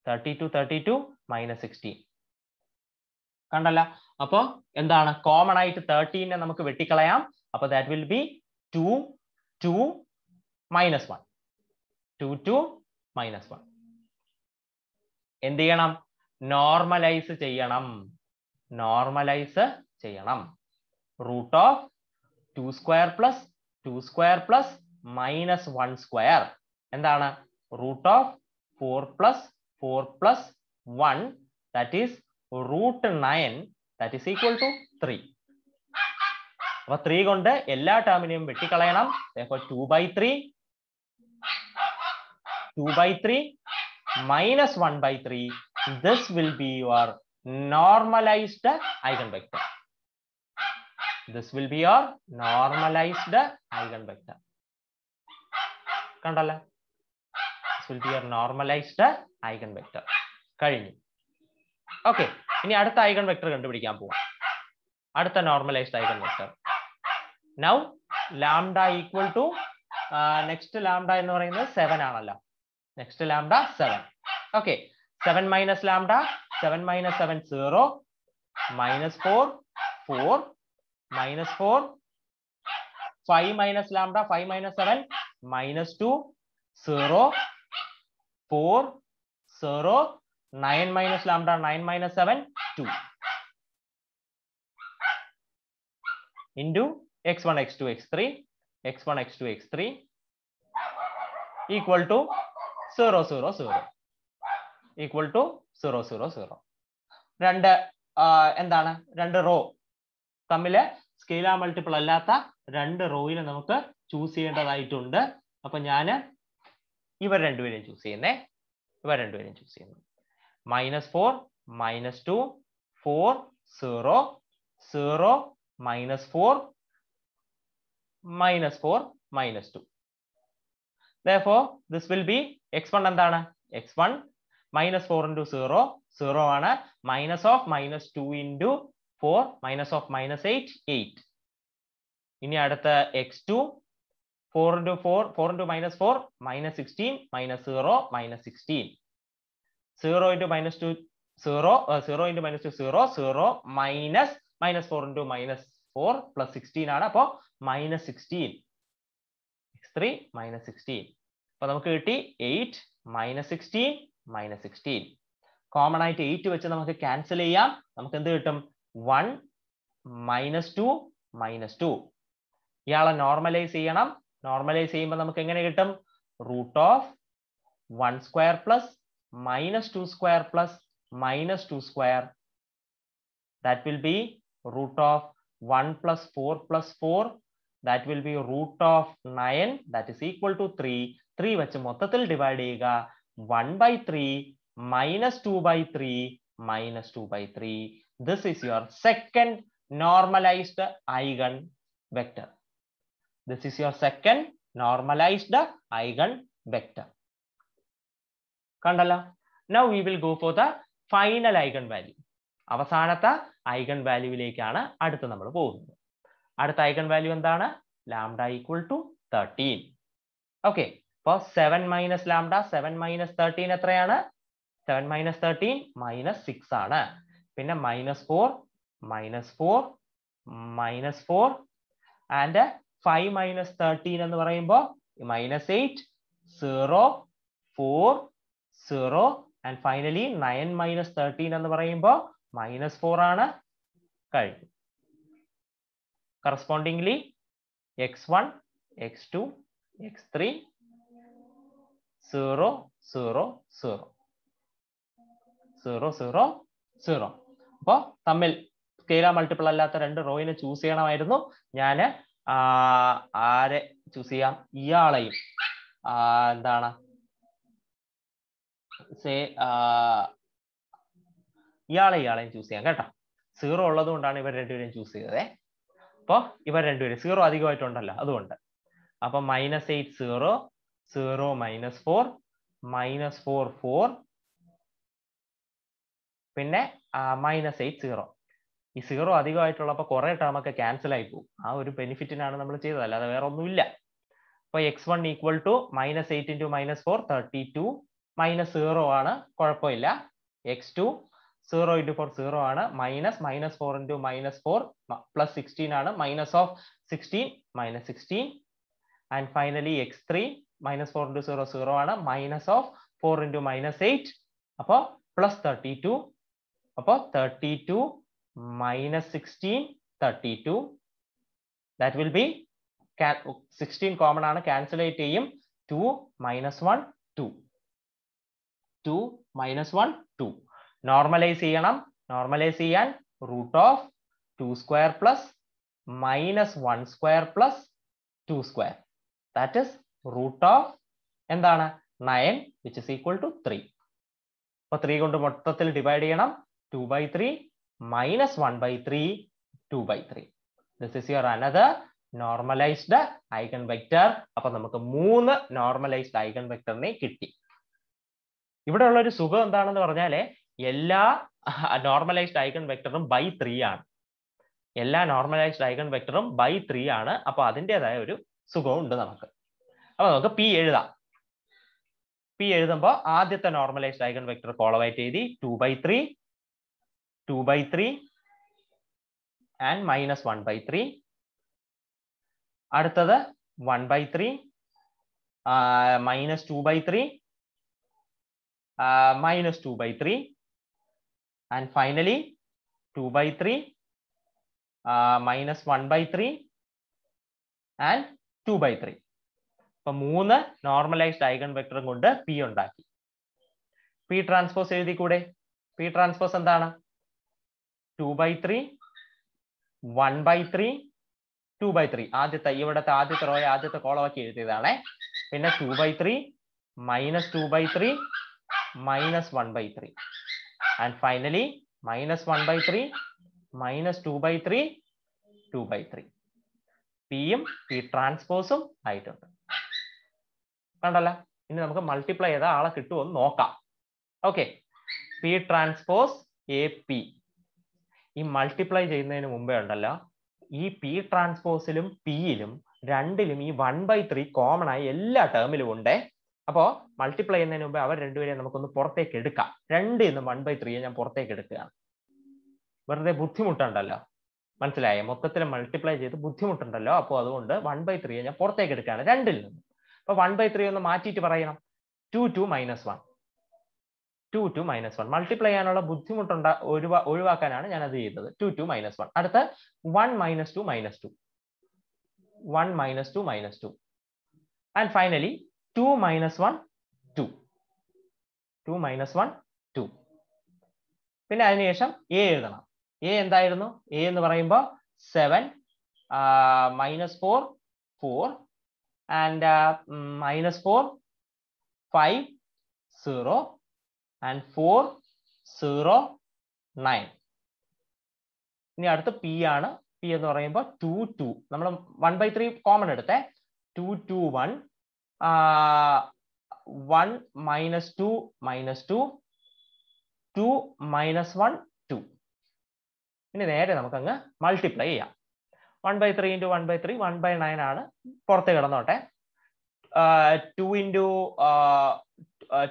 Speaker 1: thirty two thirty two minus sixteen കണ്ടല്ല അപ്പോ എന്താണ് common ആയിട്ട് തേർട്ടീനെ നമുക്ക് വെട്ടിക്കളയാം അപ്പൊ that will be two two minus one two two minus one എന്ത് ചെയ്യണം നോർമലൈസ് ചെയ്യണം നോർമലൈസ് ചെയ്യണം root of two square plus two square plus minus one square എന്താണ് root of 4 plus 4 plus 1 that is root 9 that is equal to 3. അപ്പൊ three കൊണ്ട് എല്ലാ ടേമിനെയും വെട്ടിക്കളയണം two by three two by three minus one by three this will be your normalised eigen vector this will be your normalised eigen eigenvector കണ്ടല്ലോ will be your normalized eigenvector കഴിഞ്ഞു okay ഇനി അടുത്ത eigen vector കണ്ടുപിടിക്കാൻ പോവാം അടുത്ത normalised eigen eigenvector now lambda equal to next lambda എന്ന് പറയുന്നത് seven ആണല്ലോ next lambda seven okay seven minus lambda seven minus seven zero minus four four minus four five minus lambda five minus seven minus two zero 4, 0, 9 minus lambda, 9 minus 7, 2. Into x1, x2, x3, x1, x2, x3 equal to 0, 0, 0. Equal to 0, 0, 0. രണ്ട് എന്താണ് രണ്ട് raw തമ്മിൽ scalar multiple അല്ലാത്ത രണ്ട് റോയിൽ നമുക്ക് choose ചെയ്യേണ്ടതായിട്ടുണ്ട് അപ്പൊ ഞാൻ ഇവർ രണ്ടുപേരെയും ചൂസ് ചെയ്യുന്നേ ഇവർ രണ്ടുപേരെയും ചൂസ് ചെയ്യുന്നു minus four minus two four zero zero minus four minus four minus two this will be X one എന്താണ് X one minus four into zero zero ആണ് minus of minus two into four minus of minus eight eight ഇനി അടുത്ത X two four into four four into minus four minus sixteen minus zero minus sixteen zero into minus two zero zero into minus two zero zero minus minus four into minus four plus sixteen ആണ് അപ്പോൾ minus sixteen X three minus sixteen അപ്പോൾ നമുക്ക് കിട്ടി eight minus sixteen minus sixteen common ആയിട്ട് eight വെച്ച് നമുക്ക് cancel ചെയ്യാം നമുക്ക് എന്ത് കിട്ടും one minus two minus two ഇയാളെ നോർമലൈസ് ചെയ്യണം Normally, same. നമുക്ക് എങ്ങനെ കിട്ടും root of one square plus square plus minus 2 square plus that will be root of 1 plus 4 plus 4 that will be root of 9 that is equal to 3 3 വെച്ച് മൊത്തത്തിൽ divide ചെയ്യുക 1 by 3 minus 2 by 3 minus 2 by 3 this is your second normalized eigen vector This is your second normalized eigenvector. കണ്ടല്ലോ now we will go for the final eigenvalue അവസാനത്തെ ഐഗൺ വാല്യൂവിലേക്കാണ് അടുത്ത് നമ്മൾ പോകുന്നത് അടുത്ത ഐഗൺ വാല്യൂ എന്താണ് lambda equal to thirteen okay അപ്പോൾ seven minus lambda seven minus thirteen എത്രയാണ് seven minus thirteen minus six ആണ് പിന്നെ minus four minus four minus four and five minus thirteen എന്ന് പറയുമ്പോൾ minus eight zero four zero and finally nine minus thirteen എന്ന് പറയുമ്പോൾ minus four ആണ് കഴിഞ്ഞു correspondingly X one X two X three zero zero zero zero zero zero അപ്പോൾ തമ്മിൽ scalar multiple അല്ലാത്ത രണ്ട് റോയിനെ ചൂസ് ചെയ്യണമായിരുന്നു ഞാൻ ആരെ ചൂസ് ചെയ്യാം ഇയാളെയും എന്താണ് സേ ഇയാളെ ഇയാളെയും ചൂസ് ചെയ്യാം കേട്ടോ സീറോ ഉള്ളത് കൊണ്ടാണ് ഇവർ രണ്ടുപേരെയും ചൂസ് ചെയ്തത് അപ്പോൾ ഇവർ രണ്ടുപേരും സീറോ അധികമായിട്ടുണ്ടല്ലോ അതുകൊണ്ട് അപ്പൊ minus eight zero zero minus four minus four four പിന്നെ മൈനസ് എയ്റ്റ് സീറോ ഈ സീറോ അധികമായിട്ടുള്ളപ്പോൾ കുറേ ടേം ഒക്കെ ക്യാൻസൽ ആയി പോകും ആ ഒരു ബെനിഫിറ്റിനാണ് നമ്മൾ ചെയ്തത് അല്ലാതെ വേറെ ഒന്നുമില്ല അപ്പോൾ X one equal to minus eight into minus four thirty two minus zero ആണ് കുഴപ്പമില്ല X two zero into four zero ആണ് minus minus four into minus four plus sixteen ആണ് minus of sixteen minus sixteen and finally X three minus four into zero zero ആണ് minus of four into minus eight അപ്പോൾ plus thirty two അപ്പോൾ thirty two minus 16, 32. That will be 16 common on ആണ് cancellate ചെയ്യും 2 minus 1, 2. 2 minus 1, 2. Normalize ചെയ്യണം normalize ചെയ്യാൻ root of 2 square plus minus 1 square plus 2 square. That is root of and then 9 which is equal to 3. 3 കൊണ്ട് മൊത്തത്തിൽ divide 2 by 3 minus 1 by 3, 2 by 3. This is your another normalised eigen eigenvector അപ്പൊ നമുക്ക് മൂന്ന് normalised eigen വെക്ടറിനെ കിട്ടി ഇവിടെ ഉള്ള ഒരു സുഖം എന്താണെന്ന് പറഞ്ഞാല് എല്ലാ നോർമലൈസ്ഡ് ഐഗൺ വെക്ടറും ബൈ ത്രീ ആണ് എല്ലാ നോർമലൈസ്ഡ് ഐഗൺ വെക്ടറും ബൈ ത്രീ ആണ് അപ്പൊ അതിൻ്റെതായ ഒരു സുഖവും ഉണ്ട് നമുക്ക് അപ്പൊ നമുക്ക് പി എഴുതാം പി എഴുതുമ്പോൾ ആദ്യത്തെ നോർമലൈസ്ഡ് ഐഗൺ വെക്ടർ കോളവൈറ്റ് എഴുതി two by three 2 by 3 and minus 1 by 3 അടുത്തത് 1 by 3 minus 2 by 3 minus 2 by 3 and finally 2 by 3 minus 1 by 3 and 2 by 3 അപ്പൊ മൂന്ന് നോർമലൈസ്ഡ് ഐഗൺ വെക്ടറും കൊണ്ട് പി ഉണ്ടാക്കി പി ട്രാൻസ്പോസ് എഴുതി കൂടെ പി ട്രാൻസ്പോസ് എന്താണ് two by three one by three two by three ആദ്യത്തെ ഇവിടുത്തെ ആദ്യത്തെ റോയെ ആദ്യത്തെ കോളമാക്കി എഴുതിയതാണേ പിന്നെ two by three minus two by three minus one by three and finally minus one by three minus two by three two by three പിയും P ട്രാൻസ്പോസും ആയിട്ടുണ്ട് കണ്ടല്ല ഇനി നമുക്ക് മൾട്ടിപ്ലൈ ചെയ്ത ആളെ കിട്ടുമോ നോക്കാം okay P transpose A P ഈ മൾട്ടിപ്ലൈ ചെയ്യുന്നതിന് മുമ്പേ ഉണ്ടല്ല ഈ പി ട്രാൻസ്പോസിലും പിയിലും രണ്ടിലും ഈ വൺ ബൈ ത്രീ കോമൺ ആയി എല്ലാ ടേമിലും ഉണ്ടേ അപ്പോൾ മൾട്ടിപ്ലൈ ചെയ്യുന്നതിന് മുമ്പ് അവർ രണ്ടുപേരെയും നമുക്കൊന്ന് പുറത്തേക്ക് എടുക്കാം രണ്ട് ഇന്ന് വൺ ബൈ ത്രീയെ ഞാൻ പുറത്തേക്ക് എടുക്കുകയാണ് വെറുതെ ബുദ്ധിമുട്ടുണ്ടല്ലോ മനസ്സിലായ മൊത്തത്തിൽ മൾട്ടിപ്ലൈ ചെയ്ത് ബുദ്ധിമുട്ടുണ്ടല്ലോ അപ്പോൾ അതുകൊണ്ട് വൺ ബൈ ത്രീയെ ഞാൻ പുറത്തേക്ക് എടുക്കുകയാണ് രണ്ടിൽ നിന്ന് അപ്പോൾ വൺ ബൈ ത്രീ ഒന്ന് മാറ്റിയിട്ട് പറയണം two two minus one two two minus one multiply ചെയ്യാനുള്ള ബുദ്ധിമുട്ടുണ്ട ഒഴിവാ ഒഴിവാക്കാനാണ് ഞാൻ അത് ചെയ്തത് ടു ടു മൈനസ് വൺ അടുത്ത one minus two minus two one minus two minus two and finally two minus one two two minus one two പിന്നെ അതിനുശേഷം എ എഴുതണം എ എന്തായിരുന്നു എ എന്ന് പറയുമ്പോൾ seven minus four four and minus four five zero and four zero nine ഇനി അടുത്ത് P ആണ് P എന്ന് പറയുമ്പോൾ ടു ടു നമ്മൾ വൺ ബൈ ത്രീ കോമൺ എടുത്തേ two two one one minus two minus two two minus one two ഇനി നേരെ നമുക്കങ്ങ് മൾട്ടിപ്ലൈ ചെയ്യാം one by three into one by three one by nine ആണ് പുറത്ത് കിടന്നോട്ടെ two into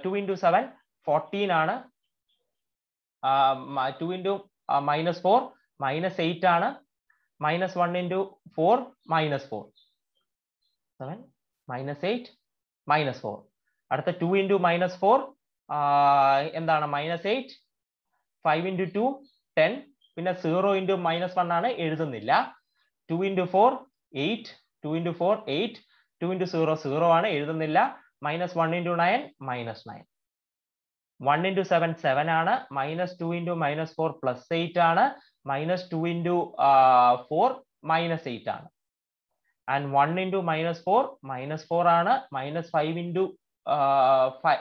Speaker 1: two into seven fourteen ആണ് two into minus four minus eight ആണ് minus one into four minus four seven minus eight minus four അടുത്ത two into minus four എന്താണ് minus eight five into two ten പിന്നെ zero into minus one ആണ് എഴുതുന്നില്ല two into four eight two into four eight two into zero zero ആണ് എഴുതുന്നില്ല minus one into nine minus nine one into seven seven ആണ് minus two into minus four plus eight ആണ് minus two into four minus eight ആണ് and one into minus four minus four ആണ് minus five into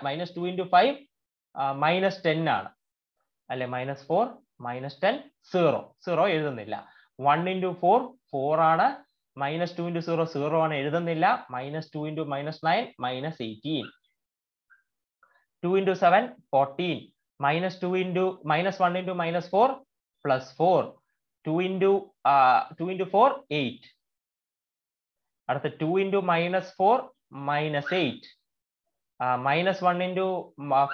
Speaker 1: minus two into five minus ten ആണ് അല്ലെ minus four minus ten zero zero എഴുതുന്നില്ല one into four four ആണ് minus two into zero zero ആണ് എഴുതുന്നില്ല minus two into minus nine minus eighteen two into seven fourteen minus two into minus one into minus four plus four two into two into four eight അടുത്ത two into minus four minus eight minus one into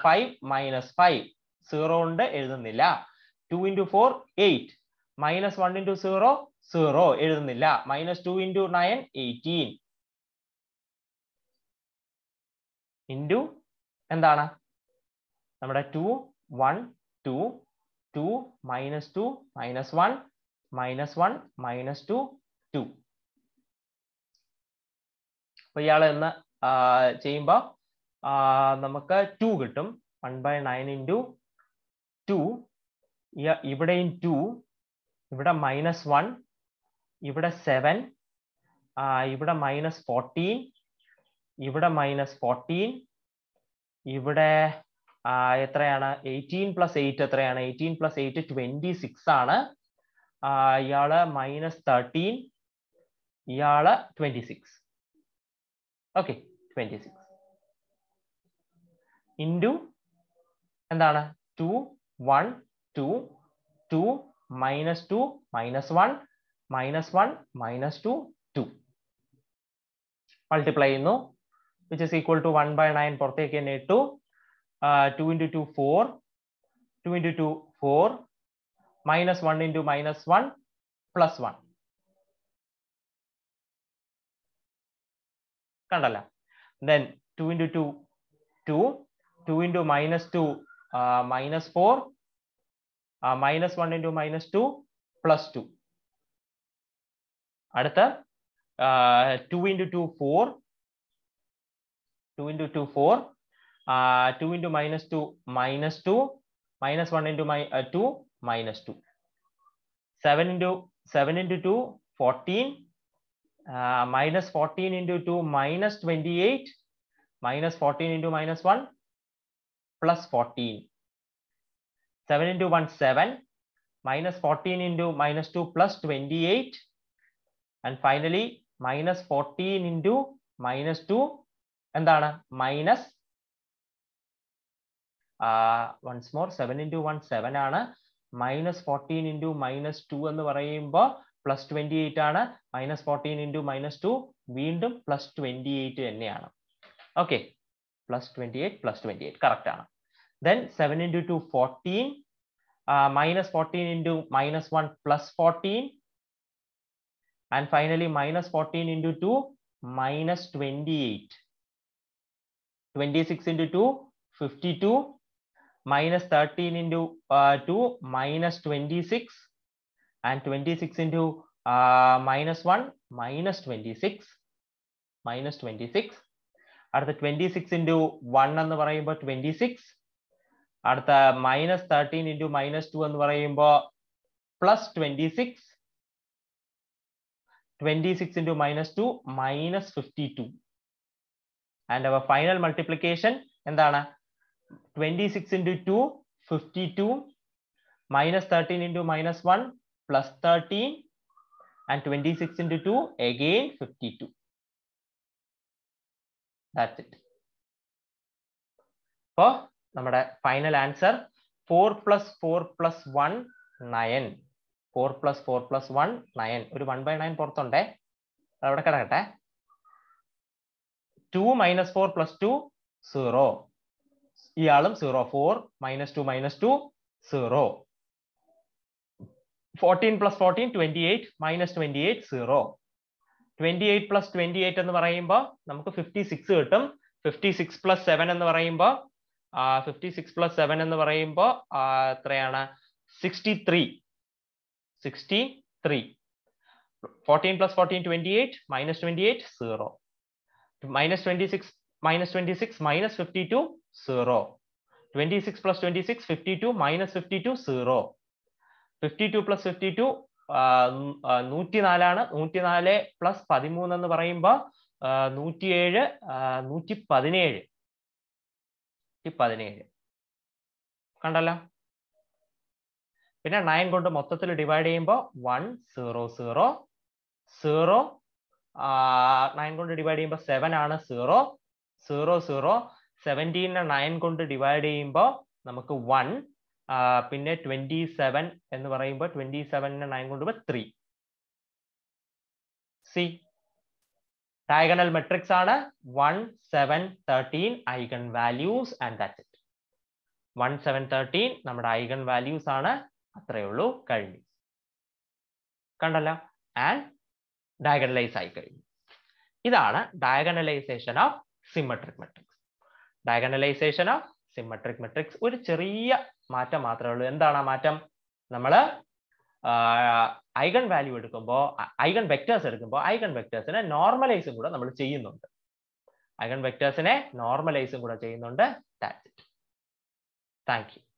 Speaker 1: five minus five zero ഉണ്ട് എഴുതുന്നില്ല two into four eight minus one into zero zero എഴുതുന്നില്ല minus two into nine eighteen into എന്താണ് നമ്മുടെ two one two two minus two minus one minus one minus two two അപ്പൊ ഇയാൾ എന്ന് ചെയ്യുമ്പോ നമുക്ക് ടു കിട്ടും one by nine into two ഇവിടെയും ടു ഇവിടെ മൈനസ് വൺ ഇവിടെ സെവൻ ഇവിടെ മൈനസ് ഫോർട്ടീൻ ഇവിടെ മൈനസ് ഫോർട്ടീൻ ഇവിടെ എത്രയാണ് എയ്റ്റീൻ പ്ലസ് എയ്റ്റ് എത്രയാണ് eighteen plus eight twenty six ആണ് ഇയാള് മൈനസ് തേർട്ടീൻ ഇയാള് twenty six okay twenty six into എന്താണ് two one two two minus two minus one minus one minus two two multiply ചെയ്യുന്നു which is equal to one by nine പുറത്തേക്ക് തന്നെ ഇട്ടു uh, 2 into 2, 4. 2 into 2, 4. Minus 1 into minus 1, plus 1. കണ്ടല്ല then 2 into 2 2 2 into minus 2 uh, minus 4 uh, minus 1 into minus 2 plus 2 അടുത്ത uh, 2 into 2 4 2 into 2 4 uh, 2 into minus 2 minus 2 minus 1 into my uh, 2 minus 2 7 into 7 into 2 14 uh, minus 14 into 2 minus 28 minus 14 into minus 1 plus 14 7 into 1 7 minus 14 into minus 2 plus 28 and finally minus 14 into minus 2 And then minus. Once more seven into one seven ആണ് minus fourteen into minus two എന്ന് പറയുമ്പോൾ plus twenty eight ആണ് minus fourteen into minus two വീണ്ടും plus twenty eight തന്നെയാണ് okay plus twenty eight plus twenty eight correct ആണ് then seven into two fourteen minus fourteen into minus one plus fourteen and finally minus fourteen into two minus twenty eight twenty six into two fifty two minus 13 into uh, 2 minus 26 and 26 into uh, minus 1 minus 26 minus 26 are the 26 into 1 and the variable 26 are the minus 13 into minus 2 and the variable plus 26 26 into minus 2 minus 52 and our final multiplication and the 26 two 2, 52, minus 13 into minus 1, plus 13, and 26 into 2, again 52. That's it. അപ്പോ നമ്മുടെ final answer four plus four plus one nine four plus four plus one nine ഒരു one by nine പുറത്തുണ്ടേ അവിടെ കിടക്കട്ടെ two minus four plus two zero ഇയാളും zero four minus two minus two zero fourteen plus fourteen twenty eight minus twenty eight zero twenty eight plus twenty eight എന്ന് പറയുമ്പോൾ നമുക്ക് fifty six കിട്ടും fifty six plus seven എന്ന് പറയുമ്പോൾ fifty six plus seven എന്ന് പറയുമ്പോൾ എത്രയാണ് sixty three sixty three fourteen plus fourteen twenty eight minus twenty eight zero minus twenty six minus twenty six minus fifty two 0. 26 plus 26, 52 minus 52, 0. 52 plus 52, നൂറ്റി നാലാണ് നൂറ്റി നാല് plus പതിമൂന്ന് എന്ന് പറയുമ്പോൾ നൂറ്റിയേഴ് നൂറ്റി പതിനേഴ് നൂറ്റി പതിനേഴ് കണ്ടല്ലോ പിന്നെ നയൻ കൊണ്ട് മൊത്തത്തിൽ ഡിവൈഡ് ചെയ്യുമ്പോൾ one zero zero zero nine കൊണ്ട് ഡിവൈഡ് ചെയ്യുമ്പോൾ സെവൻ ആണ് സീറോ സീറോ സീറോ സെവൻറ്റീനെ നയൻ കൊണ്ട് ഡിവൈഡ് ചെയ്യുമ്പോൾ നമുക്ക് വൺ പിന്നെ ട്വൻറ്റി സെവൻ എന്ന് പറയുമ്പോൾ ട്വൻറ്റി സെവനിനെ നയൻ കൊണ്ട് പോകുമ്പോൾ ത്രീ സി ഡയഗണൽ മെട്രിക്സ് ആണ് one seven thirteen eigen values and that it one seven thirteen നമ്മുടെ ഐഗൺ വാല്യൂസ് ആണ് അത്രയേ ഉള്ളൂ കഴിഞ്ഞു കണ്ടല്ലോ ആൻഡ് ഡയഗണലൈസ് ആയി കഴിഞ്ഞു ഇതാണ് diagonalisation of symmetric matrix diagonalisation of symmetric matrix ഒരു ചെറിയ മാറ്റം മാത്രമേ ഉള്ളൂ എന്താണ് ആ മാറ്റം നമ്മൾ ഐഗൺ വാല്യൂ എടുക്കുമ്പോൾ ഐഗൺ വെക്ടേഴ്സ് എടുക്കുമ്പോൾ ഐഗൺ വെക്ടേഴ്സിനെ നോർമലൈസും കൂടെ നമ്മൾ ചെയ്യുന്നുണ്ട് ഐഗൺ വെക്ടേഴ്സിനെ നോർമലൈസും കൂടെ ചെയ്യുന്നുണ്ട് താങ്ക് യു